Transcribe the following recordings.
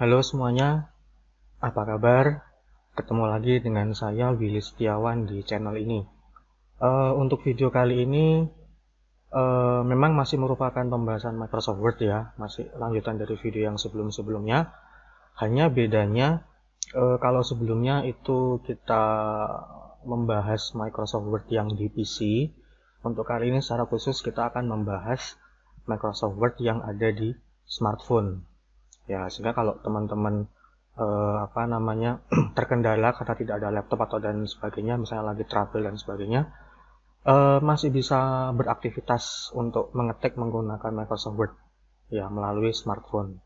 Halo semuanya, apa kabar? Ketemu lagi dengan saya Willy Setiawan di channel ini. Uh, untuk video kali ini uh, memang masih merupakan pembahasan Microsoft Word ya, masih lanjutan dari video yang sebelum-sebelumnya. Hanya bedanya uh, kalau sebelumnya itu kita membahas Microsoft Word yang di PC, untuk kali ini secara khusus kita akan membahas Microsoft Word yang ada di smartphone ya sehingga kalau teman-teman eh, apa namanya terkendala karena tidak ada laptop atau dan sebagainya misalnya lagi travel dan sebagainya eh, masih bisa beraktivitas untuk mengetik menggunakan Microsoft Word ya melalui smartphone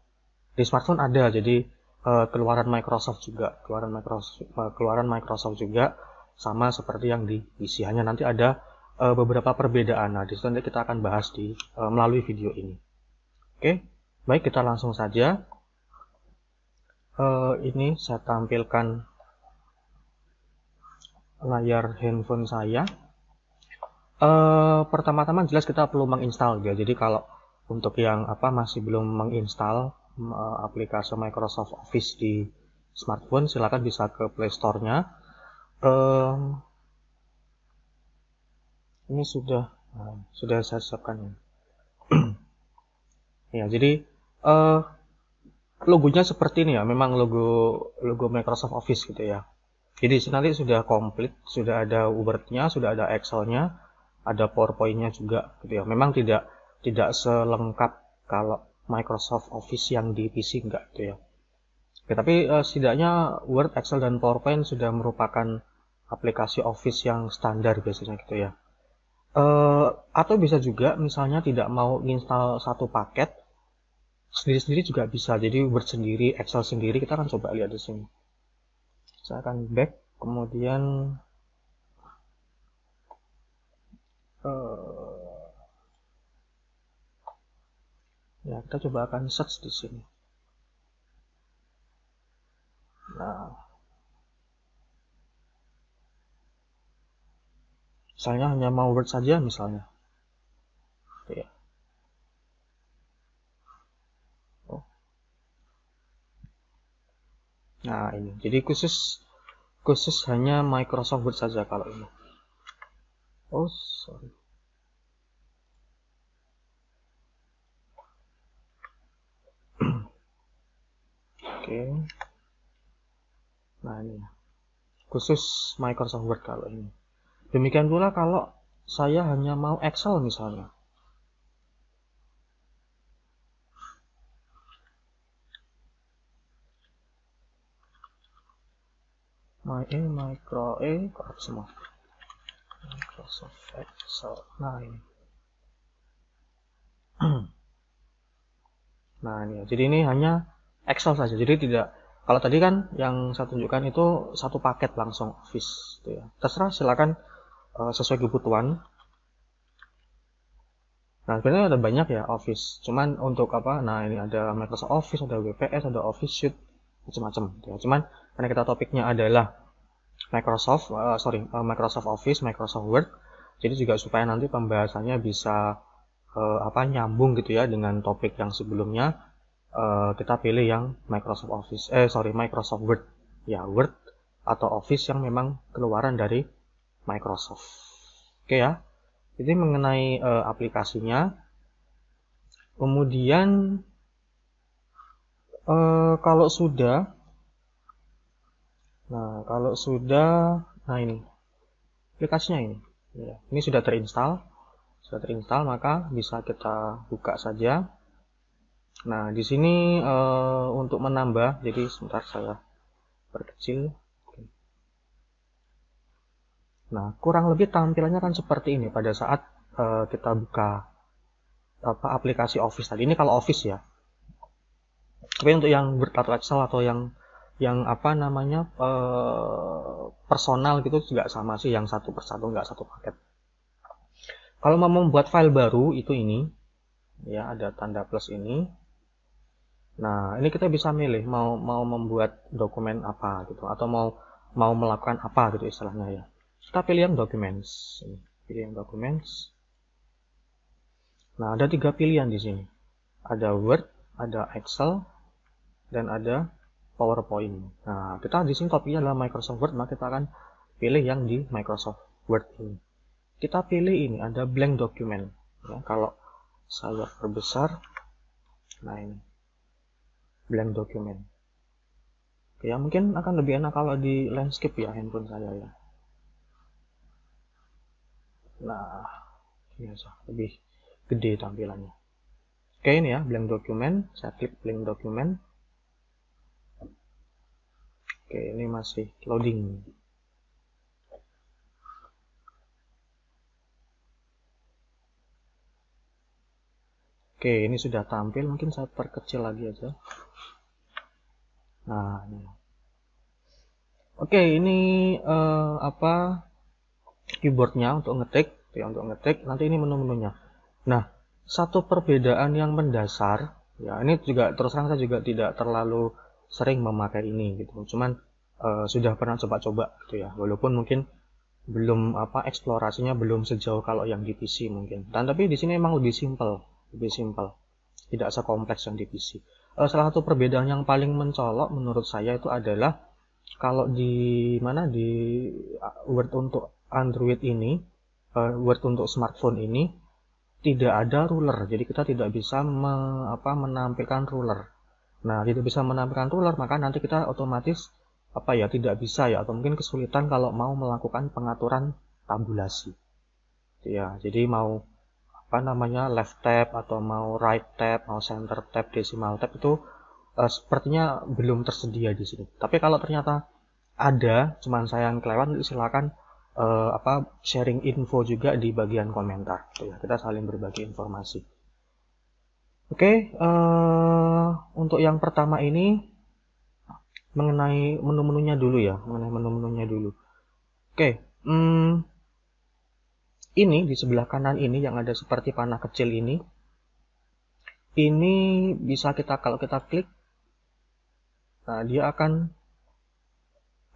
di smartphone ada jadi eh, keluaran Microsoft juga keluaran Microsoft eh, keluaran Microsoft juga sama seperti yang di PC hanya nanti ada eh, beberapa perbedaan. Nah, di situ kita akan bahas di eh, melalui video ini. Oke, okay? baik kita langsung saja. Eh, ini saya tampilkan layar handphone saya uh, pertama-tama jelas kita perlu menginstal ya jadi kalau untuk yang apa masih belum menginstal uh, aplikasi Microsoft Office di smartphone silahkan bisa ke Play Store-nya uh, ini sudah sudah saya siapkan ya jadi uh, logonya seperti ini ya, memang logo logo Microsoft Office gitu ya. Jadi nanti sudah komplit, sudah ada Word-nya, sudah ada Excel-nya, ada PowerPoint-nya juga gitu ya. Memang tidak tidak selengkap kalau Microsoft Office yang di PC enggak gitu ya. Oke, ya, tapi uh, setidaknya Word, Excel dan PowerPoint sudah merupakan aplikasi Office yang standar biasanya gitu ya. uh, atau bisa juga misalnya tidak mau install satu paket, sendiri-sendiri juga bisa jadi word sendiri Excel sendiri kita akan coba lihat di sini saya akan back kemudian uh, ya kita coba akan search di sini nah misalnya hanya mau word saja misalnya Nah ini, jadi khusus khusus hanya Microsoft Word saja kalau ini. Oh sorry. Oke. Okay. Nah ini khusus Microsoft Word kalau ini. Demikian pula kalau saya hanya mau Excel misalnya. my e micro e eh, korup semua Microsoft Excel nah ini nah ini ya. jadi ini hanya Excel saja jadi tidak kalau tadi kan yang saya tunjukkan itu satu paket langsung Office gitu ya. terserah silakan uh, sesuai kebutuhan Nah, sebenarnya ada banyak ya Office. Cuman untuk apa? Nah, ini ada Microsoft Office, ada WPS, ada Office Suite, macam-macam. Gitu ya. Cuman karena kita topiknya adalah Microsoft, uh, sorry, uh, Microsoft Office, Microsoft Word. Jadi juga supaya nanti pembahasannya bisa uh, apa nyambung gitu ya dengan topik yang sebelumnya uh, kita pilih yang Microsoft Office, eh sorry Microsoft Word, ya Word atau Office yang memang keluaran dari Microsoft. Oke ya. Jadi mengenai uh, aplikasinya, kemudian uh, kalau sudah Nah, kalau sudah, nah ini aplikasinya ini. Ya, ini sudah terinstall. Sudah terinstall, maka bisa kita buka saja. Nah, di sini e, untuk menambah, jadi sebentar saya perkecil. Nah, kurang lebih tampilannya kan seperti ini pada saat e, kita buka apa aplikasi Office tadi. Ini kalau Office ya. Tapi untuk yang bertato Excel atau yang yang apa namanya eh, personal gitu juga sama sih yang satu persatu nggak satu paket kalau mau membuat file baru itu ini ya ada tanda plus ini nah ini kita bisa milih mau mau membuat dokumen apa gitu atau mau mau melakukan apa gitu istilahnya ya kita pilih yang documents ini, pilih yang documents nah ada tiga pilihan di sini ada Word ada Excel dan ada PowerPoint. Nah, kita di sini kopinya adalah Microsoft Word, maka kita akan pilih yang di Microsoft Word ini. Kita pilih ini, ada blank document. Ya, kalau saya perbesar, nah ini, blank document. Oke, ya mungkin akan lebih enak kalau di landscape ya handphone saya ya. Nah, biasa lebih gede tampilannya. Oke ini ya, blank document, saya klik blank document. Oke, ini masih loading. Oke, ini sudah tampil. Mungkin saya perkecil lagi aja. Nah, ini. Oke, ini uh, apa keyboardnya untuk ngetik, ya untuk ngetik. Nanti ini menu-menunya. Nah, satu perbedaan yang mendasar, ya ini juga terus terang saya juga tidak terlalu sering memakai ini gitu cuman uh, sudah pernah coba-coba gitu ya walaupun mungkin belum apa eksplorasinya belum sejauh kalau yang di PC mungkin dan tapi di sini emang lebih simpel lebih simpel tidak sekompleks yang di PC uh, eh, salah satu perbedaan yang paling mencolok menurut saya itu adalah kalau di mana di Word untuk Android ini uh, Word untuk smartphone ini tidak ada ruler jadi kita tidak bisa me, apa, menampilkan ruler Nah, tidak bisa menampilkan ruler, maka nanti kita otomatis apa ya tidak bisa ya atau mungkin kesulitan kalau mau melakukan pengaturan tabulasi. Ya, jadi mau apa namanya left tab atau mau right tab, mau center tab, decimal tab itu eh, sepertinya belum tersedia di sini. Tapi kalau ternyata ada, cuman saya yang kelewat, silakan eh, apa sharing info juga di bagian komentar. Ya, kita saling berbagi informasi. Oke, okay, uh, eh, untuk yang pertama ini mengenai menu-menunya dulu ya, mengenai menu-menunya dulu. Oke, okay, um, hmm, ini di sebelah kanan ini yang ada seperti panah kecil ini, ini bisa kita kalau kita klik, nah dia akan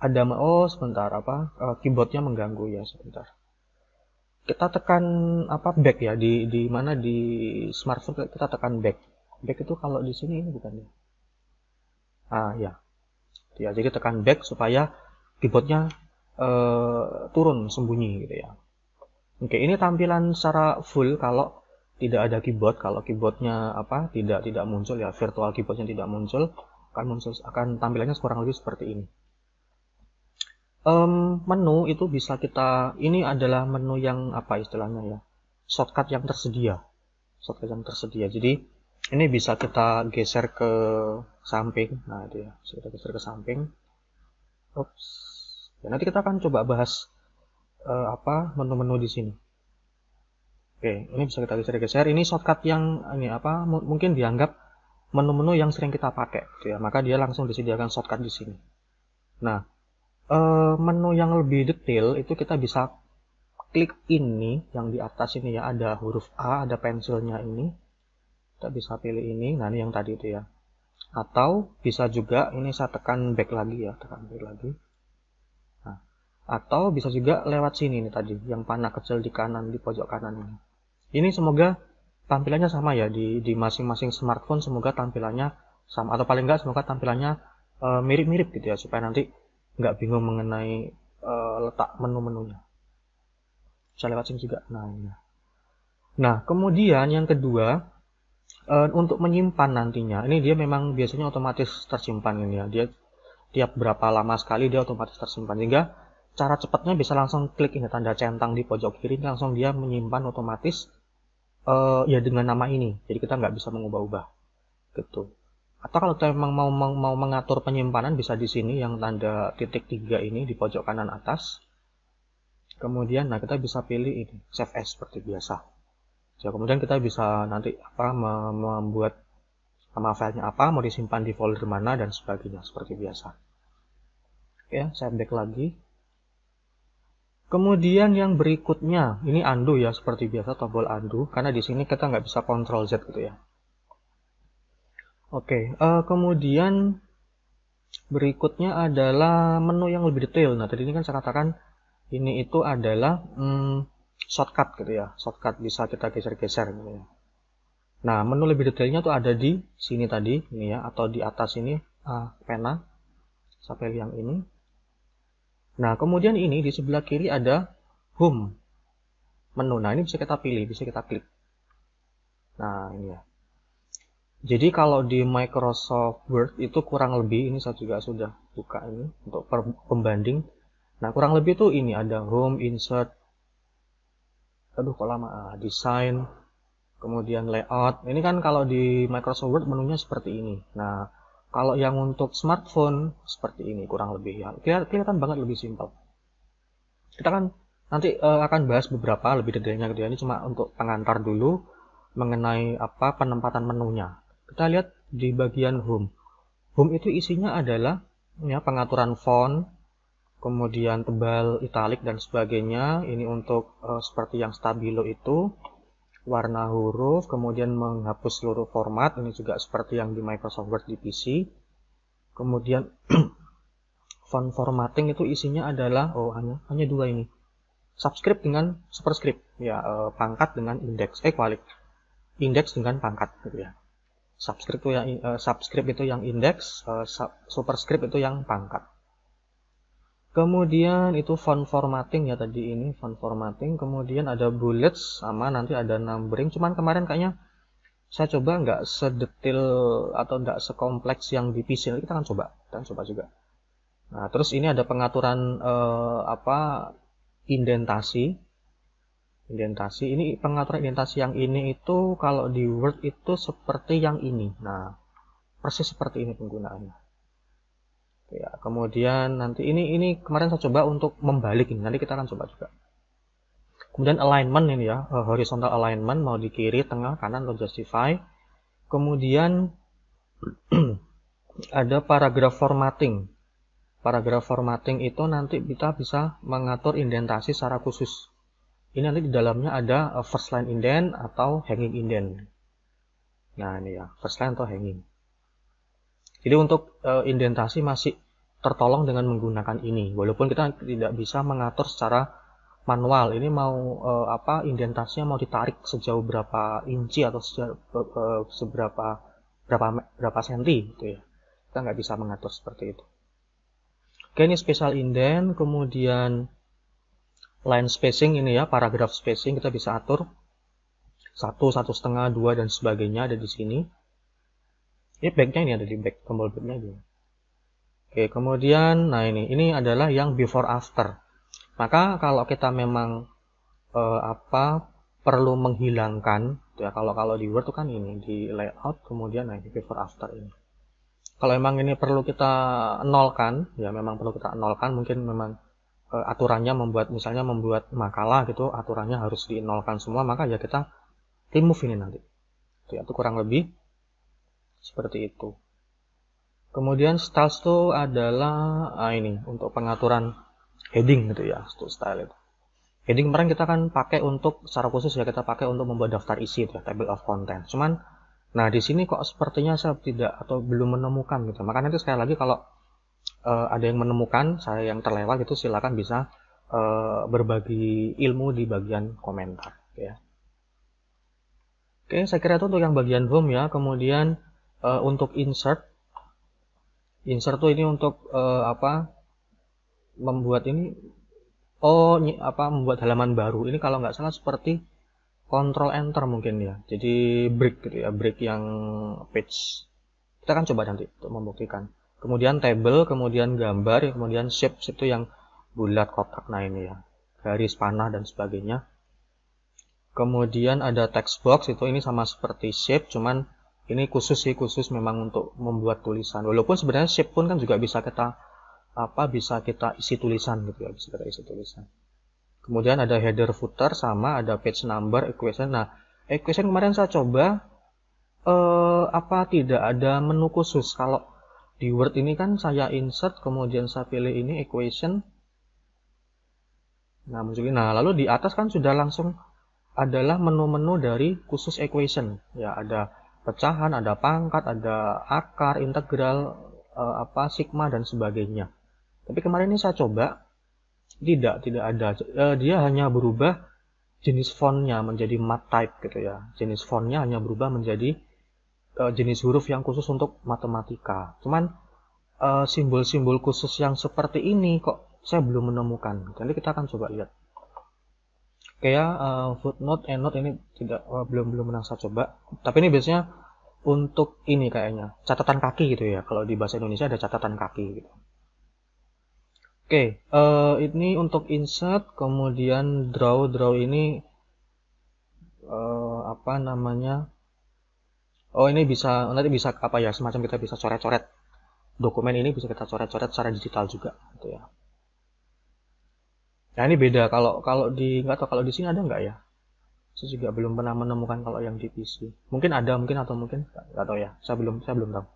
ada oh sebentar apa uh, keyboardnya mengganggu ya sebentar kita tekan apa back ya di di mana di smartphone kita tekan back back itu kalau di sini ini bukan ya ah ya ya jadi tekan back supaya keyboardnya uh, turun sembunyi gitu ya oke ini tampilan secara full kalau tidak ada keyboard kalau keyboardnya apa tidak tidak muncul ya virtual keyboardnya tidak muncul akan muncul akan tampilannya kurang lebih seperti ini um, menu itu bisa kita ini adalah menu yang apa istilahnya ya shortcut yang tersedia shortcut yang tersedia jadi ini bisa kita geser ke samping nah dia ya. bisa kita geser ke samping Oops. ya nanti kita akan coba bahas uh, apa menu-menu di sini oke ini bisa kita geser-geser ini shortcut yang ini apa mungkin dianggap menu-menu yang sering kita pakai gitu ya maka dia langsung disediakan shortcut di sini nah uh, menu yang lebih detail itu kita bisa klik ini yang di atas ini ya ada huruf A ada pensilnya ini kita bisa pilih ini nah ini yang tadi itu ya atau bisa juga ini saya tekan back lagi ya tekan back lagi nah, atau bisa juga lewat sini ini tadi yang panah kecil di kanan di pojok kanan ini ini semoga tampilannya sama ya di di masing-masing smartphone semoga tampilannya sama atau paling enggak semoga tampilannya eh, mirip-mirip uh, mirip -mirip gitu ya supaya nanti nggak bingung mengenai uh, letak menu-menunya. Bisa lewat sini juga. Nah, ini. Nah, kemudian yang kedua, uh, untuk menyimpan nantinya. Ini dia memang biasanya otomatis tersimpan ini ya. Dia tiap berapa lama sekali dia otomatis tersimpan sehingga cara cepatnya bisa langsung klik ini tanda centang di pojok kiri langsung dia menyimpan otomatis uh, ya dengan nama ini jadi kita nggak bisa mengubah-ubah gitu atau kalau memang mau, mau mengatur penyimpanan bisa di sini yang tanda titik tiga ini di pojok kanan atas kemudian nah kita bisa pilih ini save as seperti biasa ya kemudian kita bisa nanti apa membuat nama filenya apa mau disimpan di folder mana dan sebagainya seperti biasa ya saya back lagi kemudian yang berikutnya ini undo ya seperti biasa tombol undo karena di sini kita nggak bisa control Z gitu ya Oke, uh, kemudian berikutnya adalah menu yang lebih detail. Nah, tadi ini kan saya katakan ini itu adalah hmm, shortcut gitu ya. Shortcut bisa kita geser-geser gitu ya. Nah, menu lebih detailnya tuh ada di sini tadi, ini ya, atau di atas ini uh, pena. Saya yang ini. Nah, kemudian ini di sebelah kiri ada home menu. Nah, ini bisa kita pilih, bisa kita klik. Nah, ini ya. Jadi kalau di Microsoft Word itu kurang lebih ini saya juga sudah buka ini untuk pembanding. Nah kurang lebih itu ini ada home, insert, aduh kok lama, ah, design, kemudian layout. Ini kan kalau di Microsoft Word menunya seperti ini. Nah kalau yang untuk smartphone seperti ini kurang lebih ya kelihatan banget lebih simpel. Kita kan nanti uh, akan bahas beberapa lebih detailnya gitu ya. Ini cuma untuk pengantar dulu mengenai apa penempatan menunya kita lihat di bagian home home itu isinya adalah ya pengaturan font kemudian tebal italik dan sebagainya ini untuk uh, seperti yang stabilo itu warna huruf kemudian menghapus seluruh format ini juga seperti yang di Microsoft Word di PC kemudian font formatting itu isinya adalah oh hanya hanya dua ini subscript dengan superscript ya eh, pangkat dengan indeks eh kualik indeks dengan pangkat gitu ya subscript itu yang uh, eh, subscript itu yang indeks, eh, uh, superscript itu yang pangkat. Kemudian itu font formatting ya tadi ini font formatting, kemudian ada bullets sama nanti ada numbering. Cuman kemarin kayaknya saya coba nggak sedetil atau nggak sekompleks yang di PC. Kita akan coba, kita akan coba juga. Nah, terus ini ada pengaturan uh, apa indentasi Indentasi ini pengaturan indentasi yang ini itu kalau di Word itu seperti yang ini. Nah, persis seperti ini penggunaannya. Ya, kemudian nanti ini ini kemarin saya coba untuk membalik ini. Nanti kita akan coba juga. Kemudian alignment ini ya, eh, horizontal alignment mau di kiri, tengah, kanan atau justify. Kemudian ada paragraf formatting. Paragraf formatting itu nanti kita bisa mengatur indentasi secara khusus ini nanti di dalamnya ada eh, first line indent atau hanging indent. Nah, ini ya, first line atau hanging. Jadi untuk uh, indentasi masih tertolong dengan menggunakan ini, walaupun kita tidak bisa mengatur secara manual. Ini mau uh, apa indentasinya mau ditarik sejauh berapa inci atau sejauh, uh, seberapa berapa berapa senti gitu ya. Kita nggak bisa mengatur seperti itu. Oke, ini special indent, kemudian line spacing ini ya, paragraph spacing kita bisa atur. satu, satu setengah, dua dan sebagainya ada di sini. Ini backnya ini ada di back, tombol backnya ini. Oke, kemudian, nah ini, ini adalah yang before after. Maka kalau kita memang eh, apa perlu menghilangkan, ya kalau kalau di Word itu kan ini di layout, kemudian nah ini before after ini. Kalau memang ini perlu kita nolkan, ya memang perlu kita nolkan, mungkin memang Eh, aturannya membuat misalnya membuat makalah gitu aturannya harus dinolkan semua maka ya kita remove ini nanti gitu ya, itu ya kurang lebih seperti itu kemudian styles itu adalah ah, ini untuk pengaturan heading gitu ya untuk style itu heading kemarin kita akan pakai untuk secara khusus ya kita pakai untuk membuat daftar isi itu ya, table of content cuman nah di sini kok sepertinya saya tidak atau belum menemukan gitu makanya itu sekali lagi kalau uh, ada yang menemukan saya yang terlewat itu silakan bisa uh, berbagi ilmu di bagian komentar ya oke saya kira itu untuk yang bagian home ya kemudian uh, untuk insert insert tuh ini untuk uh, apa membuat ini oh apa membuat halaman baru ini kalau nggak salah seperti Control Enter mungkin ya. Jadi break gitu ya, break yang page. Kita akan coba nanti untuk membuktikan kemudian table, kemudian gambar, kemudian shape, itu yang bulat kotak, nah ini ya, garis panah dan sebagainya. Kemudian ada text box, itu ini sama seperti shape, cuman ini khusus sih, khusus memang untuk membuat tulisan. Walaupun sebenarnya shape pun kan juga bisa kita apa bisa kita isi tulisan gitu ya bisa kita isi tulisan kemudian ada header footer sama ada page number equation nah equation kemarin saya coba eh, apa tidak ada menu khusus kalau di Word ini kan saya insert kemudian saya pilih ini equation nah munculin nah lalu di atas kan sudah langsung adalah menu-menu dari khusus equation ya ada pecahan ada pangkat ada akar integral eh, apa sigma dan sebagainya tapi kemarin ini saya coba tidak tidak ada eh, dia hanya berubah jenis fontnya menjadi mat type gitu ya jenis fontnya hanya berubah menjadi uh, jenis huruf yang khusus untuk matematika. Cuman eh, simbol-simbol uh, khusus yang seperti ini kok saya belum menemukan. Jadi kita akan coba lihat. Kayak uh, eh, footnote, endnote ini tidak uh, belum belum pernah saya coba. Tapi ini biasanya untuk ini kayaknya catatan kaki gitu ya. Kalau di bahasa Indonesia ada catatan kaki gitu. Oke, okay, uh, ini untuk insert, kemudian draw, draw ini uh, apa namanya? oh ini bisa nanti bisa apa ya semacam kita bisa coret-coret dokumen ini bisa kita coret-coret secara digital juga gitu ya nah ini beda kalau kalau di nggak tahu kalau di sini ada nggak ya saya juga belum pernah menemukan kalau yang di PC mungkin ada mungkin atau mungkin nggak tahu ya saya belum saya belum tahu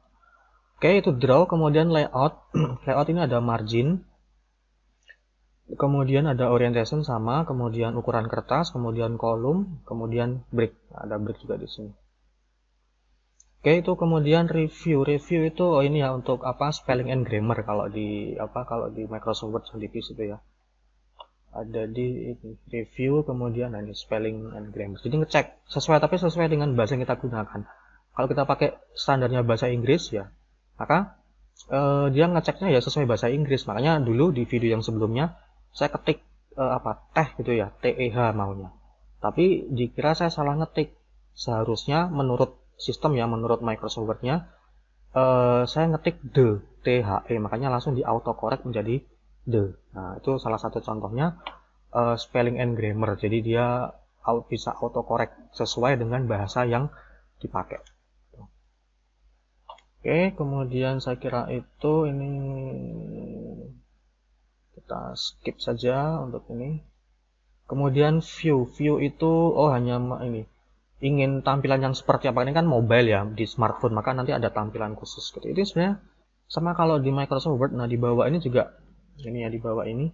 oke itu draw kemudian layout layout ini ada margin kemudian ada orientation sama kemudian ukuran kertas kemudian kolom kemudian break ada break juga di sini Oke itu kemudian review review itu oh ini ya untuk apa spelling and grammar kalau di apa kalau di Microsoft Word Solidus itu ya ada di ini, review kemudian nah ini spelling and grammar jadi ngecek sesuai tapi sesuai dengan bahasa yang kita gunakan kalau kita pakai standarnya bahasa Inggris ya maka eh, dia ngeceknya ya sesuai bahasa Inggris makanya dulu di video yang sebelumnya saya ketik eh, apa teh gitu ya TEH maunya tapi dikira saya salah ngetik seharusnya menurut sistem ya menurut Microsoft Word-nya, Uh, eh, saya ngetik the, THE, makanya langsung di auto correct menjadi the. Nah, itu salah satu contohnya uh, spelling and grammar. Jadi dia bisa auto correct sesuai dengan bahasa yang dipakai. Oke, kemudian saya kira itu ini kita skip saja untuk ini. Kemudian view, view itu oh hanya ini ingin tampilan yang seperti apa ini kan mobile ya di smartphone maka nanti ada tampilan khusus gitu itu sebenarnya sama kalau di Microsoft Word nah di bawah ini juga ini ya di bawah ini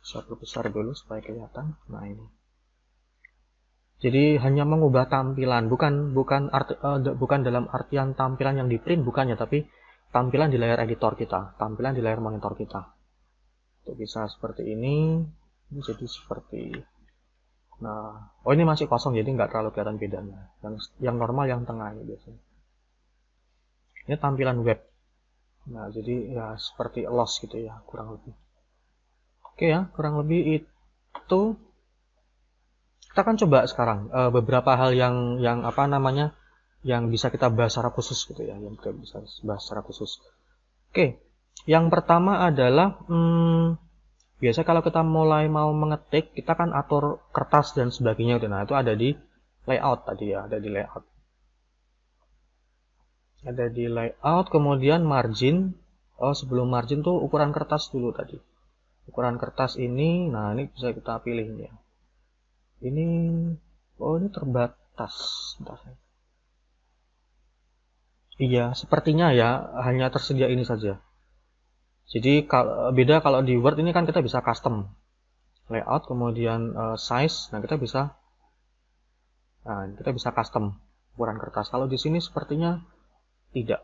saya perbesar dulu supaya kelihatan nah ini jadi hanya mengubah tampilan bukan bukan arti, uh, eh, bukan dalam artian tampilan yang di print bukan tapi tampilan di layar editor kita tampilan di layar monitor kita itu bisa seperti ini jadi seperti Nah, oh ini masih kosong jadi nggak terlalu kelihatan bedanya. Yang, yang normal yang tengah ini biasanya. Ini tampilan web. Nah, jadi ya seperti loss gitu ya, kurang lebih. Oke ya, kurang lebih itu kita akan coba sekarang uh, beberapa hal yang yang apa namanya yang bisa kita bahas secara khusus gitu ya, yang kita bisa bahas secara khusus. Oke, yang pertama adalah hmm, biasa kalau kita mulai mau mengetik kita kan atur kertas dan sebagainya gitu. nah itu ada di layout tadi ya ada di layout ada di layout kemudian margin oh sebelum margin tuh ukuran kertas dulu tadi ukuran kertas ini nah ini bisa kita pilih ya. ini oh ini terbatas Bentar. iya sepertinya ya hanya tersedia ini saja jadi eh, beda kalau di Word ini kan kita bisa custom layout, kemudian eh, size. Nah kita bisa nah, kita bisa custom ukuran kertas. Kalau di sini sepertinya tidak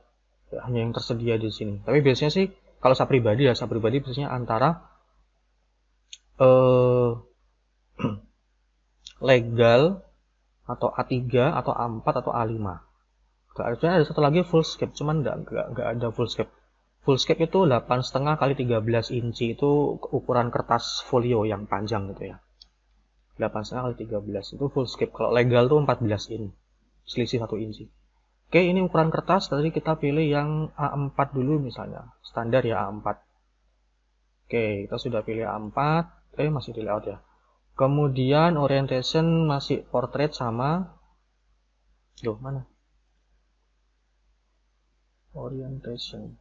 hanya yang tersedia di sini. Tapi biasanya sih kalau saya pribadi ya saya pribadi biasanya antara uh, legal atau A3 atau A4 atau A5. Gak, ada satu lagi full scape, cuman nggak ada full scape Fullscape itu 8,5 kali 13 inci itu ukuran kertas folio yang panjang gitu ya. 8,5 kali 13 itu fullscape. Kalau legal tuh 14 in. Selisih 1 inci. Oke, ini ukuran kertas tadi kita pilih yang A4 dulu misalnya. Standar ya A4. Oke, kita sudah pilih A4. Eh, masih di layout ya. Kemudian orientation masih portrait sama Duh, mana? Orientation.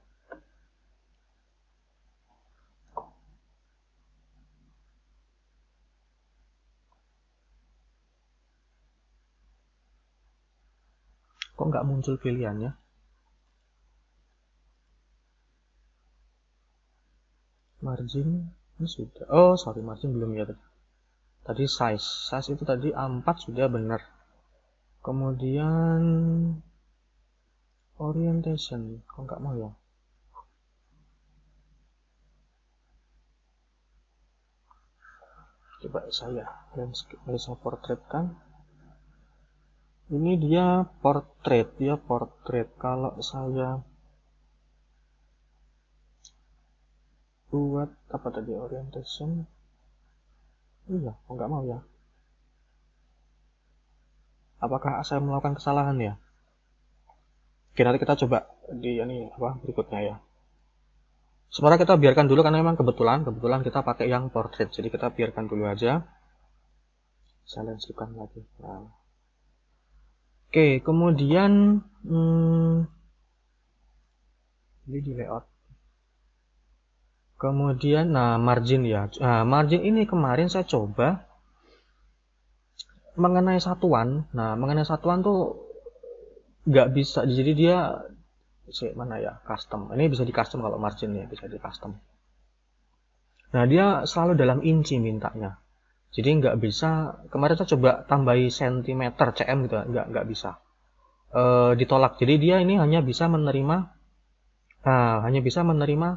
Kok nggak muncul pilihannya? Margin ini sudah. Oh, sorry, margin belum ya. Tadi size. Size itu tadi A4 sudah benar. Kemudian orientation. Kok nggak mau ya? coba saya landscape saya portrait kan ini dia portrait ya portrait kalau saya buat apa tadi orientation iya oh, nggak mau ya apakah saya melakukan kesalahan ya Oke, nanti kita coba di ini apa berikutnya ya. Sebenarnya kita biarkan dulu karena memang kebetulan kebetulan kita pakai yang portrait, jadi kita biarkan dulu aja. Saya lanjutkan lagi. Nah. Oke, kemudian hmm, ini di layout. Kemudian, nah margin ya. Nah, margin ini kemarin saya coba mengenai satuan. Nah, mengenai satuan tuh nggak bisa. Jadi dia si mana ya custom. Ini bisa di custom kalau margin ya bisa di custom. Nah, dia selalu dalam inci mintanya jadi nggak bisa kemarin saya coba tambahi sentimeter cm gitu nggak nggak bisa e, ditolak jadi dia ini hanya bisa menerima nah, hanya bisa menerima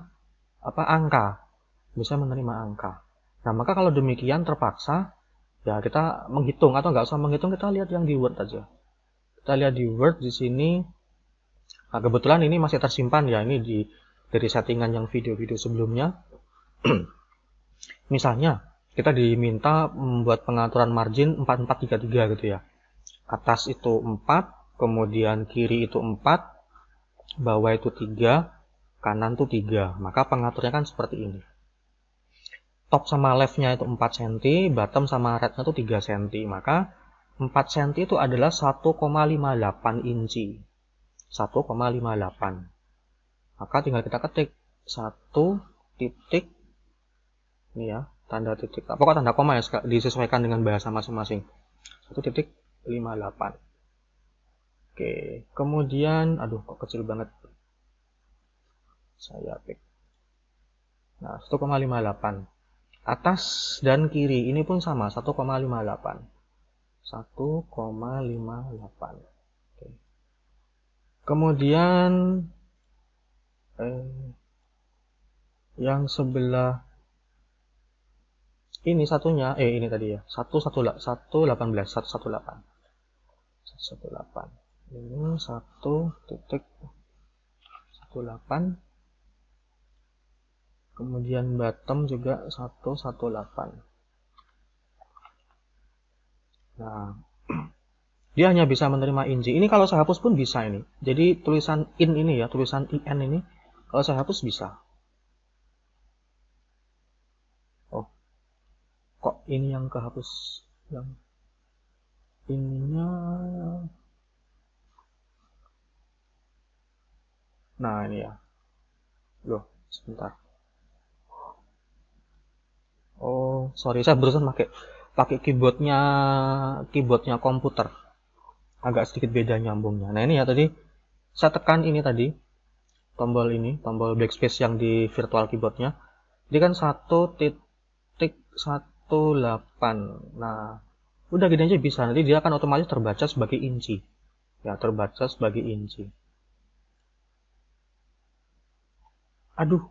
apa angka bisa menerima angka nah maka kalau demikian terpaksa ya kita menghitung atau nggak usah menghitung kita lihat yang di word aja kita lihat di word di sini nah, kebetulan ini masih tersimpan ya ini di dari settingan yang video-video sebelumnya misalnya kita diminta membuat pengaturan margin 4433 gitu ya. Atas itu 4, kemudian kiri itu 4, bawah itu 3, kanan itu 3. Maka pengaturnya kan seperti ini. Top sama leftnya itu 4 cm, bottom sama right-nya itu 3 cm. Maka 4 cm itu adalah 1,58 inci. 1,58. Maka tinggal kita ketik 1 titik ini ya tanda titik apa tanda koma ya disesuaikan dengan bahasa masing-masing satu titik 58 oke kemudian aduh kok kecil banget saya pick nah 1,58 atas dan kiri ini pun sama 1,58 1,58 oke. kemudian eh, yang sebelah ini satunya eh ini tadi ya satu satu satu delapan belas satu satu delapan satu delapan ini satu titik satu delapan kemudian bottom juga satu satu delapan nah dia hanya bisa menerima inji ini kalau saya hapus pun bisa ini jadi tulisan in ini ya tulisan in ini kalau saya hapus bisa ini yang kehapus yang ininya nah ini ya loh sebentar oh sorry saya barusan pakai pakai keyboardnya keyboardnya komputer agak sedikit beda nyambungnya nah ini ya tadi saya tekan ini tadi tombol ini tombol backspace yang di virtual keyboardnya jadi kan satu titik satu 18. Nah, udah gini aja bisa. Nanti dia akan otomatis terbaca sebagai inci. Ya, terbaca sebagai inci. Aduh,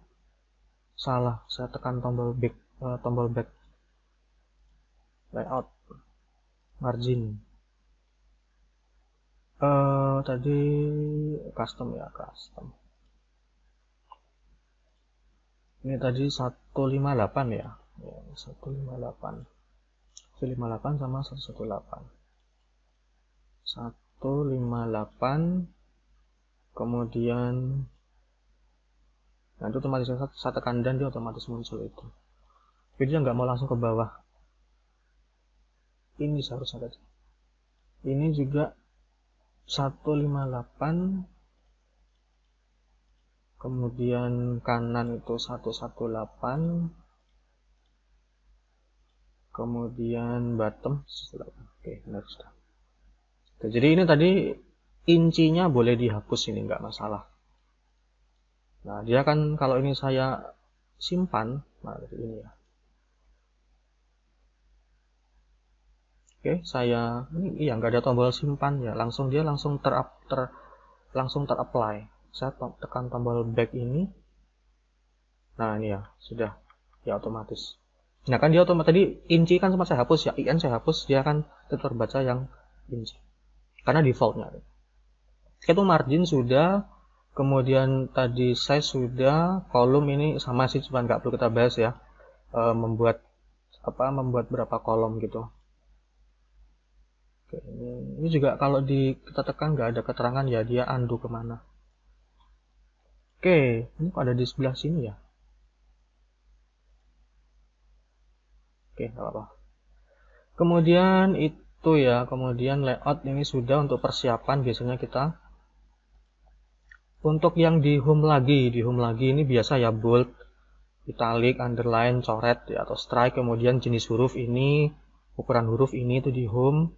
salah. Saya tekan tombol back. Eh, tombol back. Layout. Margin. Uh, tadi custom ya, custom. Ini tadi 158 ya ya 158 158 sama 118 158 kemudian nah itu otomatis saya tekan dan dia otomatis muncul itu jadi dia nggak mau langsung ke bawah ini seharusnya tadi ini juga 158 kemudian kanan itu 118 kemudian bottom oke okay, next Oke, jadi ini tadi incinya boleh dihapus ini nggak masalah nah dia kan kalau ini saya simpan nah ini ya oke saya ini iya nggak ada tombol simpan ya langsung dia langsung ter, ter langsung terapply saya tekan tombol back ini nah ini ya sudah ya otomatis Nah kan dia otomatis tadi inci kan sempat saya hapus ya, IN saya hapus, dia akan tetap terbaca yang inci. Karena defaultnya. Itu margin sudah, kemudian tadi size sudah, kolom ini sama sih, cuma nggak perlu kita bahas ya. E, membuat apa membuat berapa kolom gitu. Oke, ini, juga kalau di kita tekan nggak ada keterangan ya dia andu kemana. Oke, ini pada di sebelah sini ya. oke okay, apa-apa kemudian itu ya kemudian layout ini sudah untuk persiapan biasanya kita untuk yang di home lagi di home lagi ini biasa ya bold italic underline coret ya, atau strike kemudian jenis huruf ini ukuran huruf ini itu di home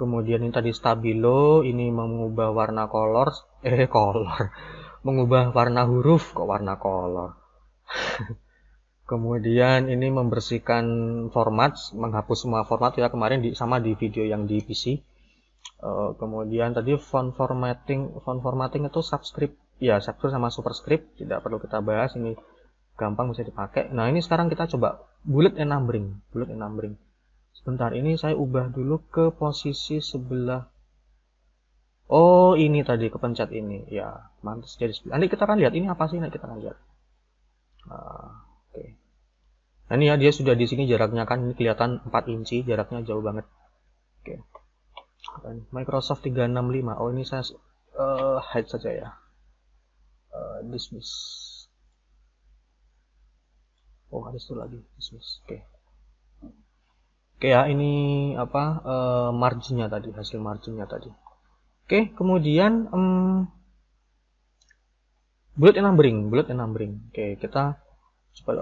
kemudian ini tadi stabilo ini mengubah warna color eh color mengubah warna huruf kok warna color Kemudian ini membersihkan format, menghapus semua format ya kemarin di, sama di video yang di PC. Uh, eh, kemudian tadi font formatting, font formatting itu subscript, ya subscript sama superscript tidak perlu kita bahas ini gampang bisa dipakai. Nah ini sekarang kita coba bullet and numbering, bullet and numbering. Sebentar ini saya ubah dulu ke posisi sebelah. Oh ini tadi kepencet ini, ya mantas jadi. Nanti kita akan lihat ini apa sih nanti kita akan lihat. Uh, Oke. Nah, ini ya dia sudah di sini jaraknya kan ini kelihatan 4 inci, jaraknya jauh banget. Oke. Microsoft 365. Oh, ini saya uh, hide saja ya. Uh, dismiss. Oh, ada satu lagi, dismiss. Oke. Oke ya, ini apa uh, marginnya tadi, hasil marginnya tadi. Oke, kemudian um, bullet and numbering, bullet and numbering. Oke, kita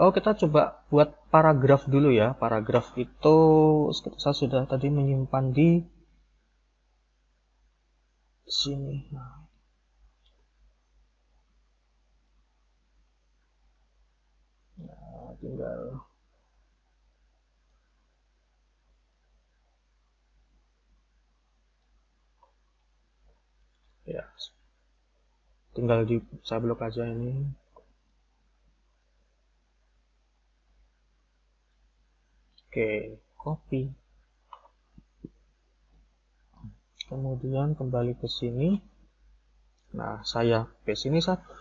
oh kita coba buat paragraf dulu ya paragraf itu saya sudah tadi menyimpan di sini nah, tinggal ya tinggal di saya blok aja ini Oke, copy. Kemudian kembali ke sini. Nah, saya ke sini satu.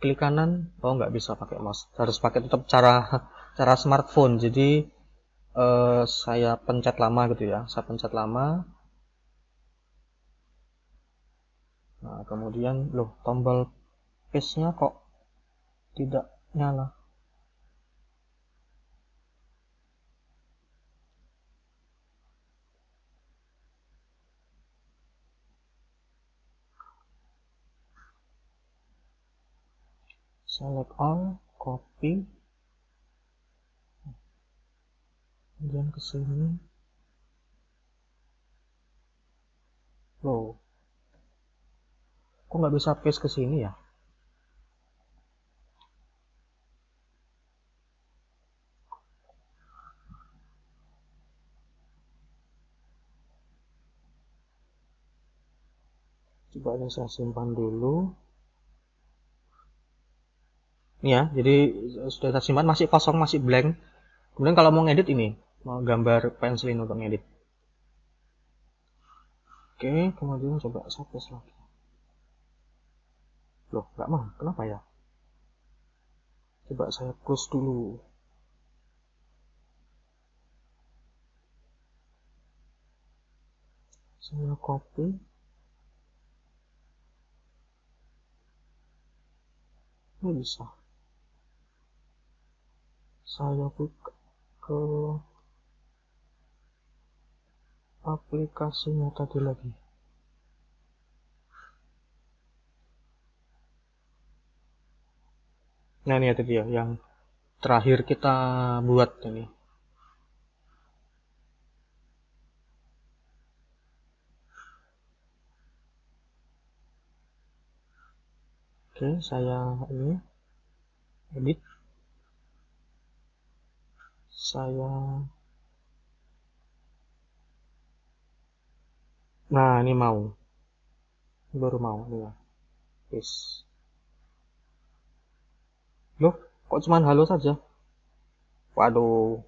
klik kanan. Oh, nggak bisa pakai mouse. Harus pakai tetap cara cara smartphone. Jadi eh, saya pencet lama gitu ya. Saya pencet lama. Nah, kemudian loh tombol paste-nya kok tidak nyala. select all copy kemudian ke sini loh kok nggak bisa paste ke sini ya coba ini saya simpan dulu ya, jadi eh, sudah tersimpan, masih kosong, masih blank. Kemudian kalau mau ngedit ini, mau gambar pensil untuk ngedit. Oke, kemudian coba satu lagi. Loh, nggak mau, kenapa ya? Coba saya close dulu. Saya copy. Nggak bisa saya buka ke aplikasinya tadi lagi. Nah ini ya tadi ya yang terakhir kita buat ini. Oke, saya ini edit saya nah ini mau baru mau nih ya yes. loh kok cuman halo saja waduh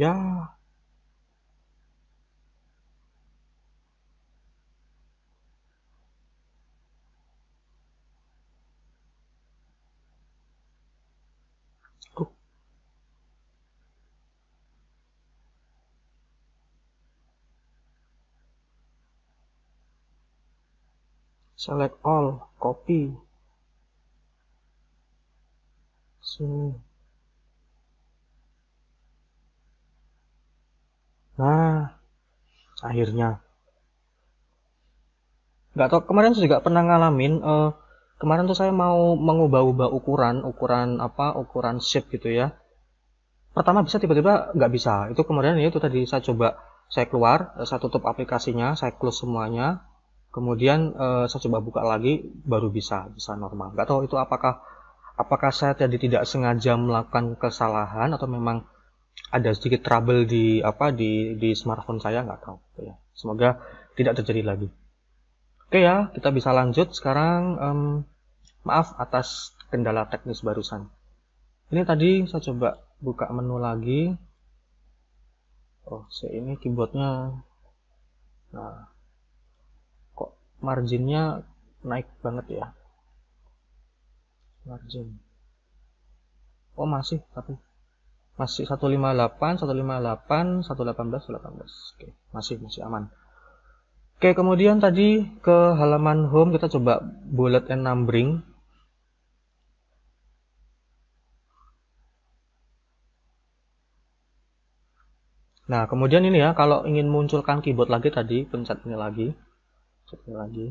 ya select all copy sini nah akhirnya nggak tau, kemarin saya juga pernah ngalamin uh, kemarin tuh saya mau mengubah-ubah ukuran ukuran apa ukuran shape gitu ya pertama bisa tiba-tiba nggak bisa itu kemudian ya, itu tadi saya coba saya keluar eh, saya tutup aplikasinya saya close semuanya kemudian uh, saya coba buka lagi baru bisa bisa normal nggak tahu itu apakah apakah saya tadi tidak sengaja melakukan kesalahan atau memang ada sedikit trouble di apa di di smartphone saya nggak tahu gitu ya semoga tidak terjadi lagi oke ya kita bisa lanjut sekarang um, maaf atas kendala teknis barusan ini tadi saya coba buka menu lagi oh saya ini keyboardnya nah marginnya naik banget ya margin oh masih tapi masih 158 158 118 118 oke masih masih aman oke kemudian tadi ke halaman home kita coba bullet and numbering Nah, kemudian ini ya, kalau ingin munculkan keyboard lagi tadi, pencet ini lagi. Cek lagi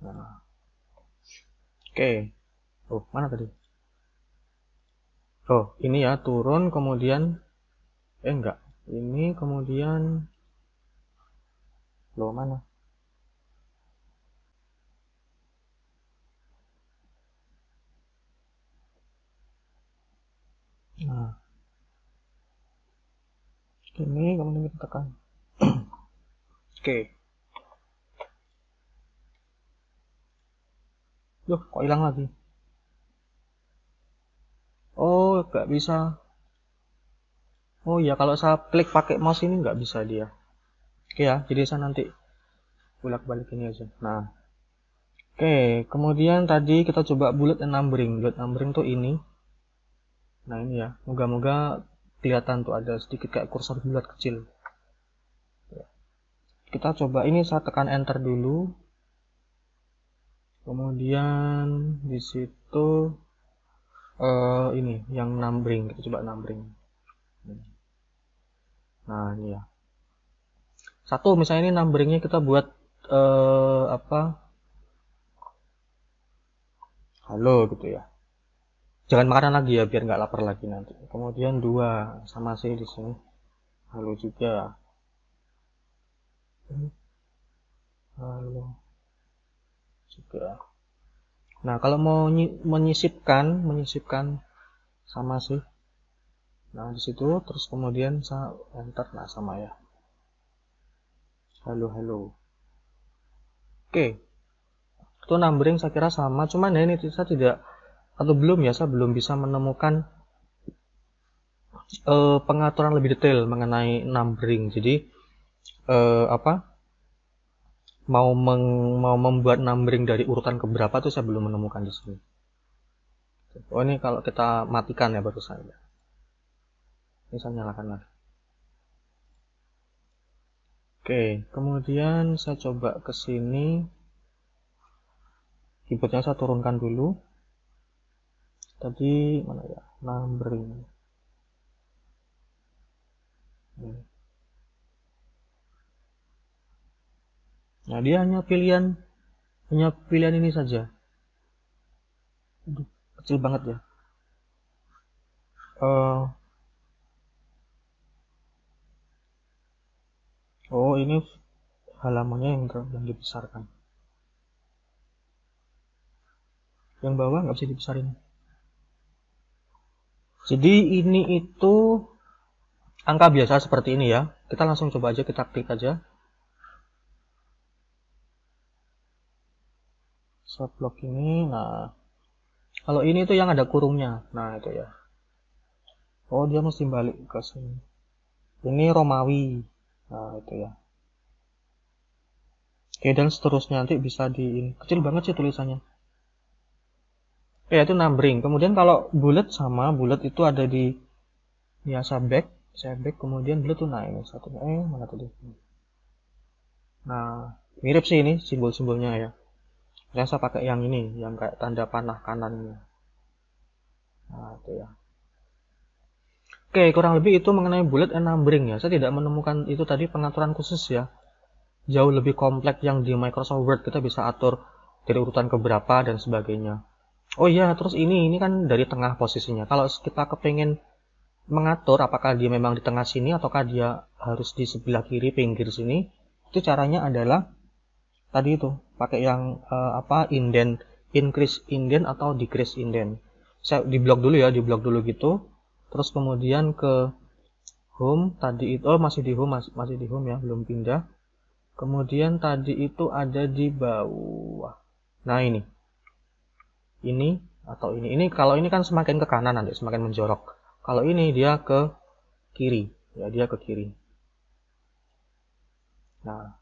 nah. oke okay. oh mana tadi oh ini ya turun kemudian eh enggak ini kemudian lo mana nah ini kemudian kita tekan oke okay. Duh, kok hilang lagi? Oh, nggak bisa. Oh ya, kalau saya klik pakai mouse ini nggak bisa dia. Oke ya, jadi saya nanti bolak-balik ini aja. Nah, oke. Kemudian tadi kita coba bullet and numbering. Bullet numbering tuh ini. Nah ini ya, moga-moga kelihatan tuh ada sedikit kayak kursor bulat kecil. Ya. Kita coba ini saya tekan enter dulu kemudian di situ uh, ini yang numbering kita coba numbering nah ini ya satu misalnya ini numberingnya kita buat uh, apa halo gitu ya jangan makanan lagi ya biar nggak lapar lagi nanti kemudian dua sama sih di sini halo juga halo juga nah kalau mau menyisipkan menyisipkan sama sih nah di situ terus kemudian saya enter nah sama ya halo halo oke okay. itu numbering saya kira sama cuman ya ini saya tidak atau belum ya saya belum bisa menemukan uh, pengaturan lebih detail mengenai numbering jadi uh, apa mau meng, mau membuat numbering dari urutan ke berapa tuh saya belum menemukan di sini. Oh ini kalau kita matikan ya baru saja. Ini saya nyalakan lagi. Oke, kemudian saya coba ke sini. Keyboardnya saya turunkan dulu. Tadi mana ya? Numbering. Hmm. Nah, dia hanya pilihan hanya pilihan ini saja. Aduh, kecil banget ya. Uh, oh, ini halamannya yang yang dibesarkan. Yang bawah nggak bisa dibesarin. Jadi ini itu angka biasa seperti ini ya. Kita langsung coba aja kita klik aja. short block ini nah kalau ini itu yang ada kurungnya nah itu ya oh dia mesti balik ke sini ini Romawi nah itu ya oke dan seterusnya nanti bisa di kecil banget sih tulisannya ya itu numbering kemudian kalau bullet sama bullet itu ada di biasa back saya back kemudian bullet tuh nah ini satunya eh mana tadi nah mirip sih ini simbol-simbolnya ya saya, saya pakai yang ini, yang kayak tanda panah kanannya. Nah, itu ya. Oke, kurang lebih itu mengenai bullet and numbering ya. Saya tidak menemukan itu tadi pengaturan khusus ya. Jauh lebih kompleks yang di Microsoft Word kita bisa atur dari urutan ke berapa dan sebagainya. Oh iya, terus ini ini kan dari tengah posisinya. Kalau kita kepengen mengatur apakah dia memang di tengah sini ataukah dia harus di sebelah kiri pinggir sini, itu caranya adalah tadi itu pakai yang uh, apa indent increase indent atau decrease indent saya di blok dulu ya di blok dulu gitu terus kemudian ke home tadi itu oh masih di home masih, masih di home ya belum pindah kemudian tadi itu ada di bawah nah ini ini atau ini ini kalau ini kan semakin ke kanan nanti semakin menjorok kalau ini dia ke kiri ya dia ke kiri nah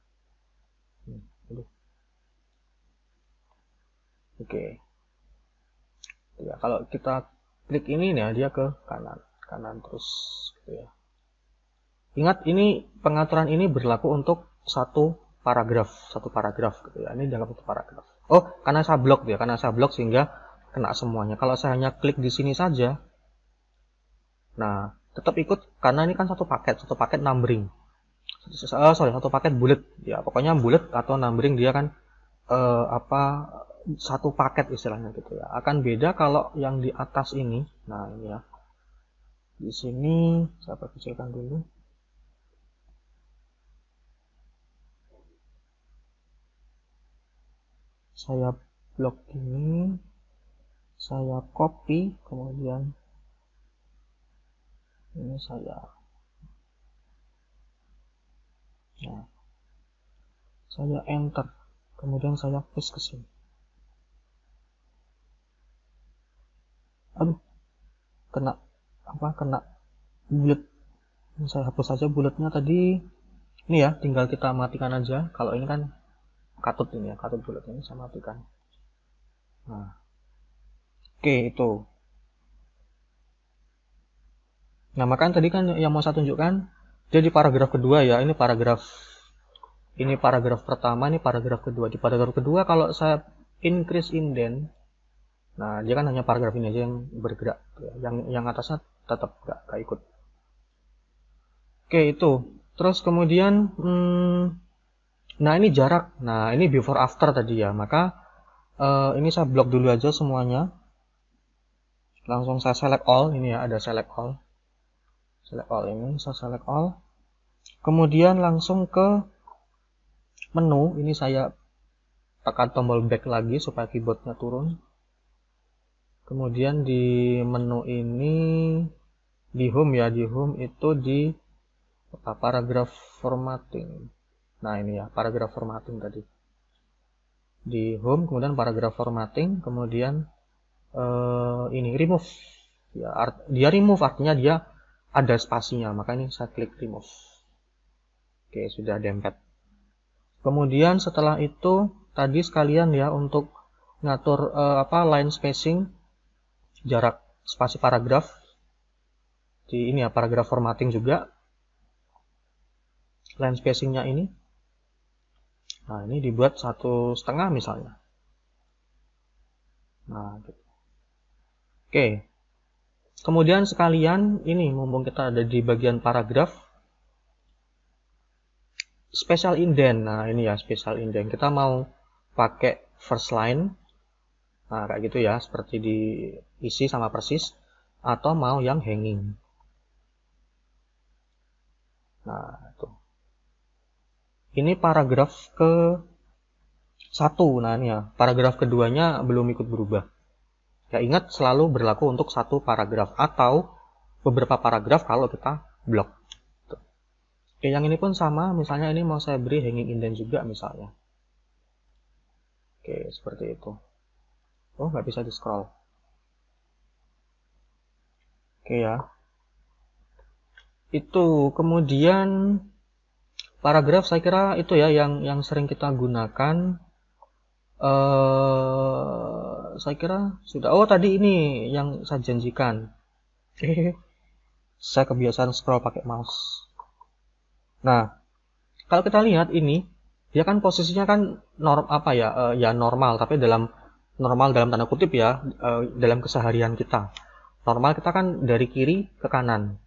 Oke. Okay. Ya, kalau kita klik ini ya dia ke kanan, kanan terus gitu ya. Ingat ini pengaturan ini berlaku untuk satu paragraf, satu paragraf gitu ya. Ini dalam satu paragraf. Oh, karena saya blok ya, karena saya blok sehingga kena semuanya. Kalau saya hanya klik di sini saja, nah tetap ikut karena ini kan satu paket, satu paket numbering. Uh, sorry, satu paket bullet ya. Pokoknya bullet atau numbering dia kan uh, apa satu paket istilahnya gitu ya. Akan beda kalau yang di atas ini. Nah, ini ya. Di sini saya kecilkan dulu. Saya blok ini, saya copy, kemudian ini saya Nah, saya enter, kemudian saya paste ke sini. aduh kena apa kena bulat saya hapus saja bulatnya tadi ini ya tinggal kita matikan aja kalau ini kan katut ini ya katut bulat ini saya matikan nah oke itu nah makanya tadi kan yang mau saya tunjukkan jadi paragraf kedua ya ini paragraf ini paragraf pertama ini paragraf kedua di paragraf kedua kalau saya increase indent Nah, dia kan hanya paragraf ini aja yang bergerak. Yang yang atasnya tetap gak, gak ikut. Oke, itu. Terus kemudian, hmm, nah ini jarak. Nah, ini before after tadi ya. Maka uh, ini saya blok dulu aja semuanya. Langsung saya select all. Ini ya, ada select all. Select all ini, saya select all. Kemudian langsung ke menu. Ini saya tekan tombol back lagi supaya keyboardnya turun kemudian di menu ini di home ya di home itu di apa, paragraph formatting nah ini ya paragraph formatting tadi di home kemudian paragraph formatting kemudian eh, ini remove ya art, dia remove artinya dia ada spasinya maka ini saya klik remove oke sudah dempet kemudian setelah itu tadi sekalian ya untuk ngatur eh, apa line spacing jarak spasi paragraf di ini ya paragraf formatting juga line spacingnya ini nah ini dibuat satu setengah misalnya nah gitu. oke kemudian sekalian ini mumpung kita ada di bagian paragraf special indent nah ini ya special indent kita mau pakai first line Nah, kayak gitu ya, seperti diisi sama persis atau mau yang hanging. Nah, itu. Ini paragraf ke satu, nah ini ya, paragraf keduanya belum ikut berubah. Ya ingat selalu berlaku untuk satu paragraf atau beberapa paragraf kalau kita blok. Oke, yang ini pun sama, misalnya ini mau saya beri hanging indent juga misalnya. Oke, seperti itu oh nggak bisa di scroll oke ya itu kemudian paragraf saya kira itu ya yang yang sering kita gunakan uh, saya kira sudah oh tadi ini yang saya janjikan saya kebiasaan scroll pakai mouse nah kalau kita lihat ini dia kan posisinya kan norm apa ya uh, ya normal tapi dalam normal dalam tanda kutip ya eh, dalam keseharian kita normal kita kan dari kiri ke kanan